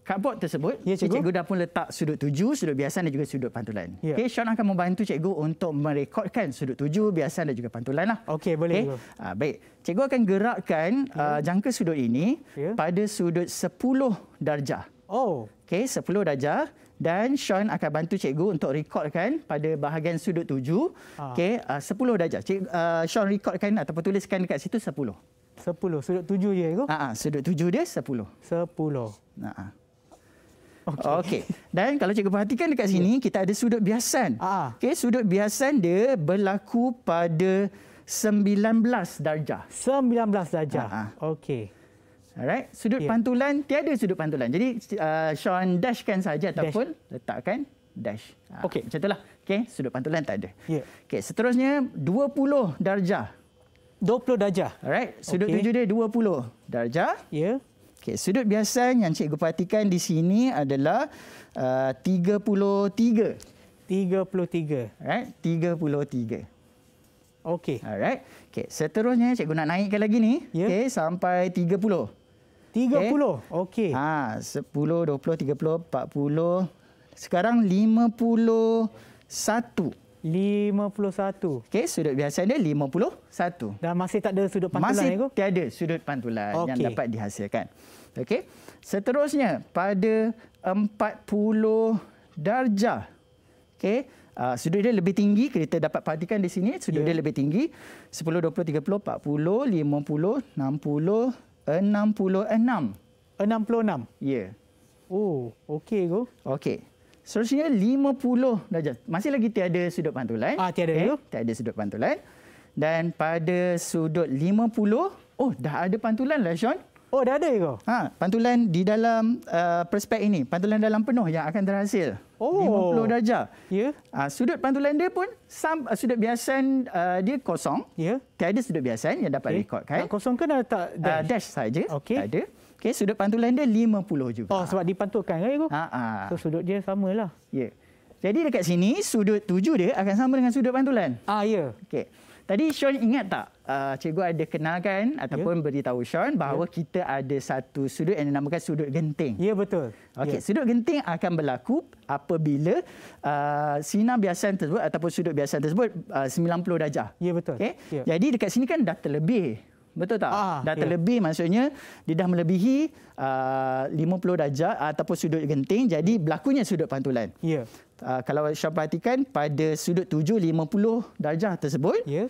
cardboard tersebut, ya, cikgu. cikgu dah pun letak sudut tuju, sudut biasa dan juga sudut pantulan. Ya. Okey, Sean akan membantu cikgu untuk merekodkan sudut tuju, biasa dan juga pantulan lah. Okey, boleh. Okay. Uh, baik. Cikgu akan gerakkan ya. uh, jangka sudut ini ya. pada sudut 10 darjah. Oh. Okey, 10 darjah dan Sean akan bantu cikgu untuk rekodkan pada bahagian sudut tujuh. Ah. Okey, ah, sepuluh uh, darjah. Cik, uh, Sean rekodkan ataupun tuliskan dekat situ sepuluh. Sepuluh, sudut tujuh ya cikgu? Ah, sudut tujuh dia sepuluh. Sepuluh. Ah. Okey. Okay. Dan kalau cikgu perhatikan dekat sini, ya. kita ada sudut biasan. Okey, sudut biasan dia berlaku pada sembilan belas darjah. Sembilan belas darjah. Okey. Alright, sudut yeah. pantulan tiada sudut pantulan. Jadi uh, Sean dashkan saja ataupun dash. letakkan dash. Ah, Okey, ha, macam itulah. Okey, sudut pantulan tak ada. Yeah. Okey, seterusnya 20 darjah. 20 darjah. Alright, sudut okay. tujuh dia 20 darjah. Ya. Yeah. Okey, sudut biasa yang cikgu perhatikan di sini adalah uh, 33. 33. Alright, 33. Okey. Alright. Okey, seterusnya cikgu nak naikkan lagi ni. Yeah. Okey, sampai 30. 30. Okey. Okay. Ha, 10, 20, 30, 40. Sekarang 51. 51. Okey, sudut biasa dia 51. Dan masih tak ada sudut pantulan masih ya, ko? Masih tiada sudut pantulan okay. yang dapat dihasilkan. Okey. Seterusnya, pada 40 darjah. Okey. Uh, sudut dia lebih tinggi. Kita dapat perhatikan di sini. Sudut yeah. dia lebih tinggi. 10, 20, 30, 40, 50, 60, 66. 66? Ya. Yeah. Oh, okey go. Okey. Seterusnya 50 darjah. Masih lagi tiada sudut pantulan. Ah, tiada okay. Eh, dulu. Tiada sudut pantulan. Dan pada sudut 50, oh dah ada pantulan lah Sean. Oh, dah ada ke? Ha, pantulan di dalam uh, perspek ini. Pantulan dalam penuh yang akan terhasil. Oh. 50 darjah. Ya. Yeah. sudut pantulan dia pun sam, ah, sudut biasan uh, dia kosong. Ya. Yeah. Tiada sudut biasan yang dapat okay. Eh, rekod. Kan? Tak kosong ke dah tak ah, dash? Uh, dash sahaja. Okay. Tak ada. Okay, sudut pantulan dia 50 juga. Oh, sebab dipantulkan kan, Ibu? Ha, ha. So, sudut dia samalah. Ya. Yeah. Jadi, dekat sini, sudut tujuh dia akan sama dengan sudut pantulan. Ah, ya. Yeah. Okey. Tadi Sean ingat tak uh, cikgu ada kenalkan ya. ataupun yeah. beritahu Sean bahawa yeah. kita ada satu sudut yang dinamakan sudut genting. Ya yeah, betul. Okey, yeah. sudut genting akan berlaku apabila uh, sinar biasa tersebut ataupun sudut biasa tersebut uh, 90 darjah. Ya yeah, betul. Okey. Yeah. Jadi dekat sini kan dah terlebih betul tak? Ah, dah ya. terlebih maksudnya dia dah melebihi ah, uh, 50 darjah uh, ataupun sudut genting jadi berlakunya sudut pantulan. Ya. Yeah. Uh, kalau saya perhatikan pada sudut 7 50 darjah tersebut ya. Yeah.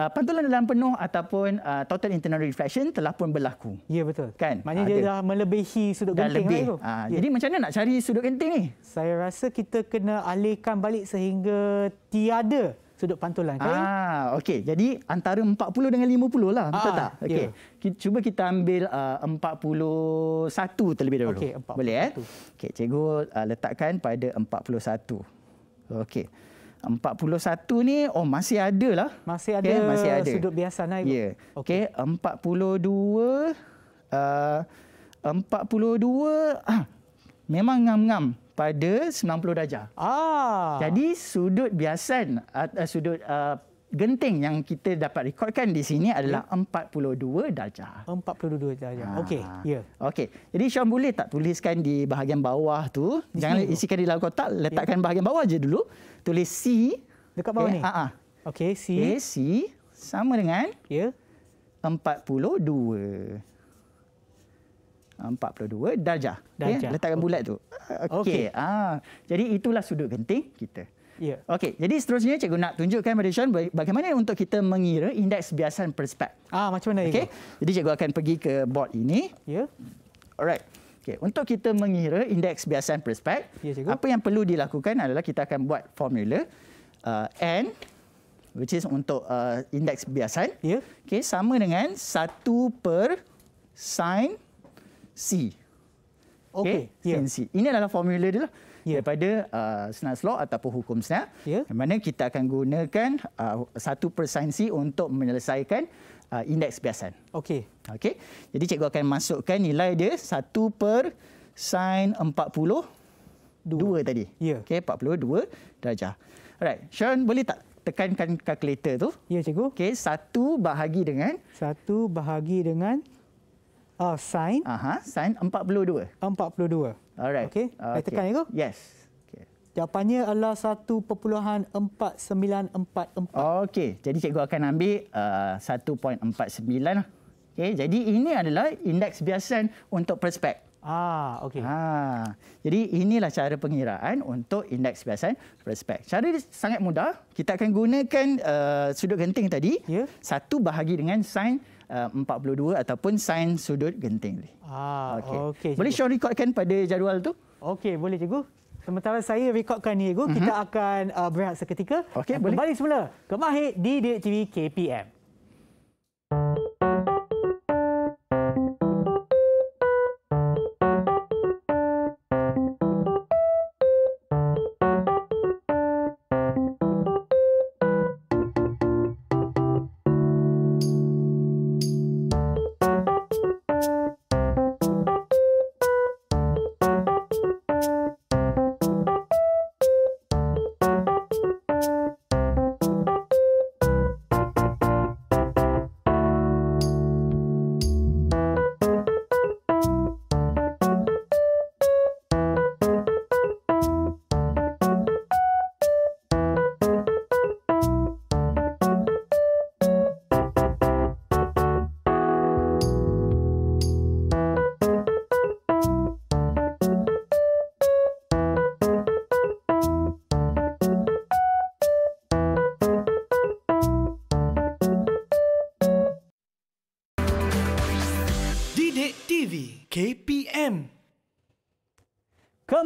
Uh, pantulan dalam penuh ataupun uh, total internal reflection telah pun berlaku. Ya betul. Kan? Maknanya ah, dia, dah melebihi sudut genting Lah itu. Ha, ya. Jadi macam mana nak cari sudut genting ni? Saya rasa kita kena alihkan balik sehingga tiada sudut pantulan. Okay? Ah, okey. Jadi antara 40 dengan 50 lah, betul ah, tak? Okey. Yeah. cuba kita ambil uh, 41 terlebih dahulu. Okay, 41. Boleh eh? Okey, cikgu uh, letakkan pada 41. Okey. 41 ni oh masih ada lah. Masih ada, okay, masih ada. sudut biasa naik. Ya. Yeah. Okey, okay, 42 uh, 42 ah, memang ngam-ngam pada 90 darjah. Ah. Jadi sudut biasan uh, sudut uh, genting yang kita dapat rekodkan di sini ya. adalah 42 darjah. 42 darjah. Ah. Okey, ya. Yeah. Okey. Jadi Sean boleh tak tuliskan di bahagian bawah tu? Di Jangan sini. isikan di dalam kotak, ya. letakkan yeah. bahagian bawah je dulu. Tulis C dekat bawah okay. Eh, ni. Ha ah. Okey, C. Okay, C sama dengan ya yeah. 42. 42 darjah. Okay. Ya, letakkan okay. bulat tu. Ah, okey. Okay. Ah. Jadi itulah sudut genting kita. Ya. Yeah. Okey. Jadi seterusnya cikgu nak tunjukkan kepada Sean bagaimana untuk kita mengira indeks biasan perspek. Ah macam mana Okey. Jadi cikgu akan pergi ke board ini. Ya. Yeah. Alright. Okey, untuk kita mengira indeks biasan perspek, ya, apa yang perlu dilakukan adalah kita akan buat formula uh, n which is untuk uh, indeks biasan, ya. okey sama dengan 1 per sin C. Okey, okay. yeah. Ya. C. Ini adalah formula dia lah. Yeah. daripada uh, Snell's Law ataupun hukum Snell. Yeah. Di mana kita akan gunakan uh, satu uh, persen C untuk menyelesaikan uh, indeks biasan. Okey. Okey. Jadi cikgu akan masukkan nilai dia satu per sin 42 Dua. tadi. Ya. Yeah. Okey, 42 darjah. Alright, Sean boleh tak tekankan kalkulator tu? Ya, yeah, cikgu. Okey, satu bahagi dengan? Satu bahagi dengan uh, sine. Aha, sine 42. 42. Alright. Okey. Okay. Saya tekan itu. Yes. Jawapannya adalah 1.4944. Oh, Okey, jadi cikgu akan ambil uh, 1.49. Okey, jadi ini adalah indeks biasan untuk perspek. Ah, okey. Ha. Jadi inilah cara pengiraan untuk indeks biasan perspek. Cara dia sangat mudah. Kita akan gunakan uh, sudut genting tadi. Yeah. Satu bahagi dengan sine uh, 42 ataupun sain sudut genting. Ah, okey. Okay, boleh Sean rekodkan pada jadual tu? Okey, boleh cikgu. Sementara saya rekodkan ni cikgu, mm-hmm. kita mhm. akan uh, berehat seketika. Okay, boleh. Kembali semula ke Mahir di TV KPM.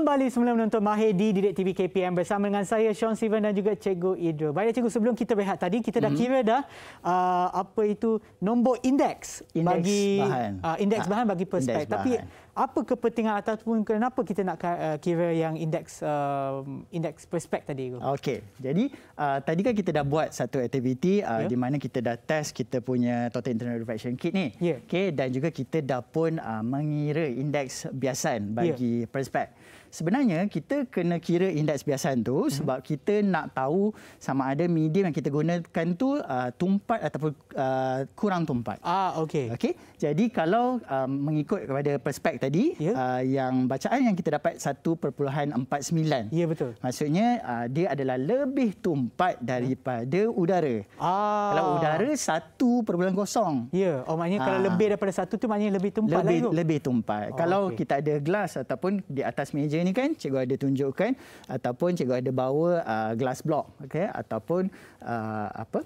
kembali semula menonton Mahir di Direk TV KPM bersama dengan saya Sean Steven dan juga Cikgu Idro. Baiklah Cikgu, sebelum kita berehat tadi, kita dah mm kira dah uh, apa itu nombor indeks, indeks bagi bahan. Uh, indeks ha, bahan bagi perspektif. Tapi apa kepentingan ataupun kenapa kita nak uh, kira yang indeks uh, indeks prospek tadi tu? Okey. Jadi uh, tadi kan kita dah buat satu aktiviti uh, yeah. di mana kita dah test kita punya total internal reflection kit ni. Yeah. Okey dan juga kita dah pun uh, mengira indeks biasan ya. bagi yeah. prospek sebenarnya kita kena kira indeks biasan tu hmm. sebab kita nak tahu sama ada medium yang kita gunakan tu uh, tumpat ataupun uh, kurang tumpat. Ah okey. Okey. Jadi kalau uh, mengikut kepada perspek tadi yeah. uh, yang bacaan yang kita dapat 1.49. Ya yeah, betul. Maksudnya uh, dia adalah lebih tumpat daripada hmm. udara. Ah. Kalau udara 1.0. Ya, yeah. oh maknanya ah. kalau lebih daripada 1 tu maknanya lebih tumpat lagi tu. Lebih tumpat. Oh, kalau okay. kita ada gelas ataupun di atas meja meja ni kan cikgu ada tunjukkan ataupun cikgu ada bawa uh, glass block okey ataupun uh, apa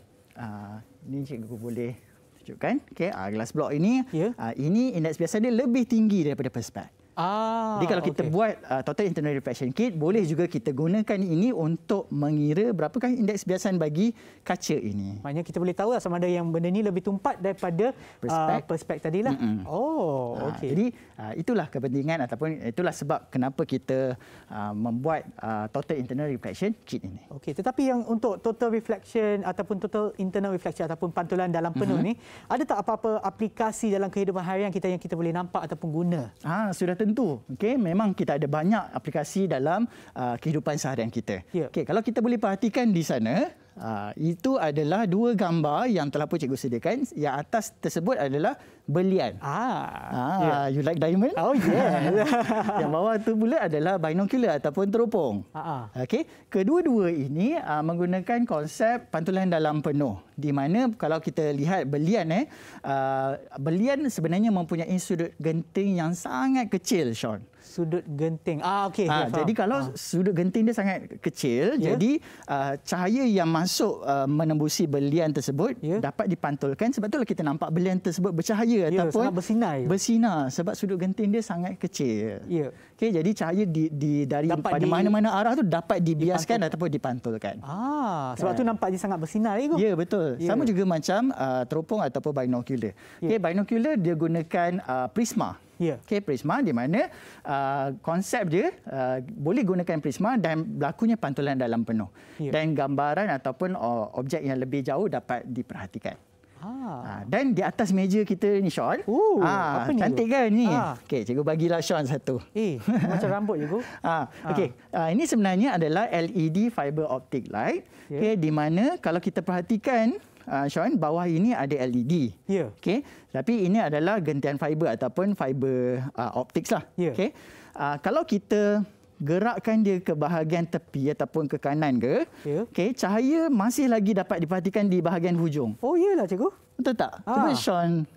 ini uh, ni cikgu boleh tunjukkan okey uh, glass block ini yeah. uh, ini indeks biasa dia lebih tinggi daripada perspek Ah, Jadi kalau okay. kita buat uh, total internal reflection kit, boleh juga kita gunakan ini untuk mengira berapakah indeks biasan bagi kaca ini. Maksudnya kita boleh tahu lah sama ada yang benda ini lebih tumpat daripada ah, perspek uh, tadilah. Mm -mm. Oh, ah, okey. Uh, jadi uh, itulah kepentingan ataupun itulah sebab kenapa kita uh, membuat uh, total internal reflection kit ini. Okay, tetapi yang untuk total reflection ataupun total internal reflection ataupun pantulan dalam penuh mm -hmm. ni, ada tak apa-apa aplikasi dalam kehidupan harian kita yang kita boleh nampak ataupun guna? Ah, sudah tertentu. Okey, memang kita ada banyak aplikasi dalam uh, kehidupan seharian kita. Yeah. Okey, kalau kita boleh perhatikan di sana, Uh, itu adalah dua gambar yang telah pun cikgu sediakan. Yang atas tersebut adalah berlian. Ah, ah ha, yeah. you like diamond? Oh yeah. *laughs* yang bawah tu pula adalah binocular ataupun teropong. Uh-huh. Okey, kedua-dua ini uh, menggunakan konsep pantulan dalam penuh. Di mana kalau kita lihat berlian eh, uh, berlian sebenarnya mempunyai sudut genting yang sangat kecil, Sean sudut genting. Ah okey. Ha, jadi kalau ha. sudut genting dia sangat kecil, yeah. jadi uh, cahaya yang masuk uh, menembusi belian tersebut yeah. dapat dipantulkan sebab itulah kita nampak belian tersebut bercahaya yeah, ataupun bersinar. Ya. Bersinar sebab sudut genting dia sangat kecil. Ya. Yeah. Okey, jadi cahaya di, di dari pada mana-mana arah tu dapat dibiaskan dipantulkan. ataupun dipantulkan. Ah, sebab tu kan? nampak dia sangat bersinar itu. Ya, yeah, betul. Yeah. Sama juga macam uh, teropong ataupun binocular. Yeah. Okey, binocular dia gunakan uh, prisma. Yeah. Okay, prisma di mana uh, konsep dia uh, boleh gunakan prisma dan berlakunya pantulan dalam penuh. Yeah. Dan gambaran ataupun uh, objek yang lebih jauh dapat diperhatikan. Ha. Ha. Dan di atas meja kita ni, Sean. Ooh, ha. apa ni Cantik tu? kan ni? Ha. Okey, cikgu bagilah Sean satu. Eh, macam rambut cikgu. Ha. *laughs* Okey, ha. ha. ini sebenarnya adalah LED fiber optic light. okay ya. Okey, di mana kalau kita perhatikan uh, ah, Sean, bawah ini ada LED. Ya. Yeah. Okey. Tapi ini adalah gentian fiber ataupun fiber uh, optics lah. Ya. Yeah. Okey. Uh, kalau kita gerakkan dia ke bahagian tepi ataupun ke kanan ke, yeah. okay, cahaya masih lagi dapat diperhatikan di bahagian hujung. Oh, lah cikgu. Betul tak? Ah. Cuba Sean,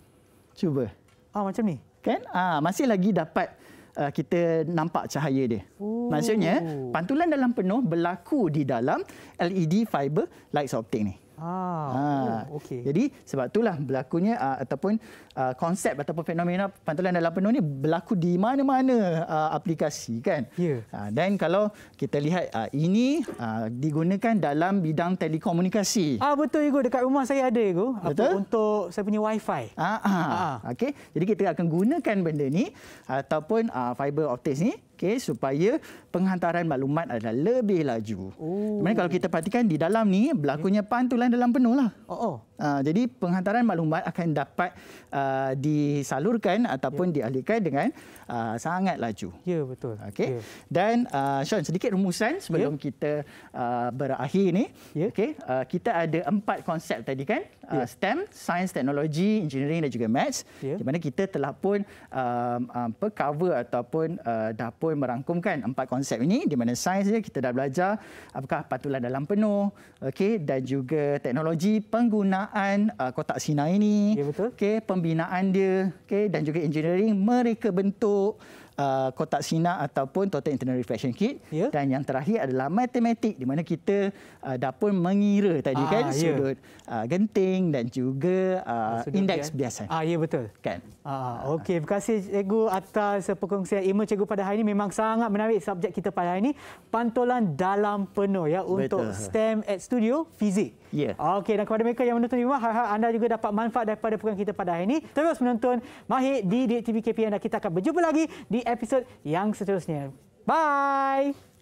cuba. Ah, macam ni? Kan? Ah, masih lagi dapat uh, kita nampak cahaya dia. Oh. Maksudnya, pantulan dalam penuh berlaku di dalam LED fiber light optik ni. Ah, ha. Ah, oh, okey. Jadi sebab itulah berlakunya uh, ataupun uh, konsep ataupun fenomena pantulan dalam penuh ini berlaku di mana-mana uh, aplikasi kan. Yeah. Ya. Uh, dan kalau kita lihat uh, ini uh, digunakan dalam bidang telekomunikasi. Ah betul ego dekat rumah saya ada ego. betul? apa untuk saya punya WiFi. Ah, ah. ah. Okay. Jadi kita akan gunakan benda ni ataupun uh, fiber optics ni okey supaya penghantaran maklumat adalah lebih laju. Oh. Kemudian kalau kita perhatikan di dalam ni berlakunya pantulan dalam penuh lah. Oh, oh. Uh, jadi penghantaran maklumat akan dapat uh, disalurkan ataupun yeah. dialihkan dengan uh, sangat laju. Ya yeah, betul. Okay. Yeah. Dan uh, Sean sedikit rumusan sebelum yeah. kita uh, berakhir ini. Yeah. Okey. Uh, kita ada empat konsep tadi kan? Yeah. Uh, ya. STEM, Science, teknologi, Engineering dan juga Maths. Yeah. Di mana kita telah pun um, um, cover ataupun uh, dah pun merangkumkan empat konsep ini di mana Science dia kita dah belajar apakah patulan dalam penuh. Okay. dan juga teknologi pengguna pembinaan uh, kotak sinar ini, ya, betul. Okay, pembinaan dia okay, dan juga engineering, mereka bentuk uh, kotak sinar ataupun total internal reflection kit. Ya. Dan yang terakhir adalah matematik di mana kita uh, dah pun mengira tadi ah, kan ya. sudut uh, genting dan juga uh, indeks kan? biasa. Ah, ya betul. Kan? Ah, ah. Okey, terima kasih cikgu atas uh, perkongsian ilmu cikgu pada hari ini. Memang sangat menarik subjek kita pada hari ini. Pantulan dalam penuh ya untuk STEM at Studio Fizik. Yeah. Okey dan kepada mereka yang menonton di rumah harap anda juga dapat manfaat daripada program kita pada hari ini. Terus menonton Mahir di DTV KPM dan kita akan berjumpa lagi di episod yang seterusnya. Bye.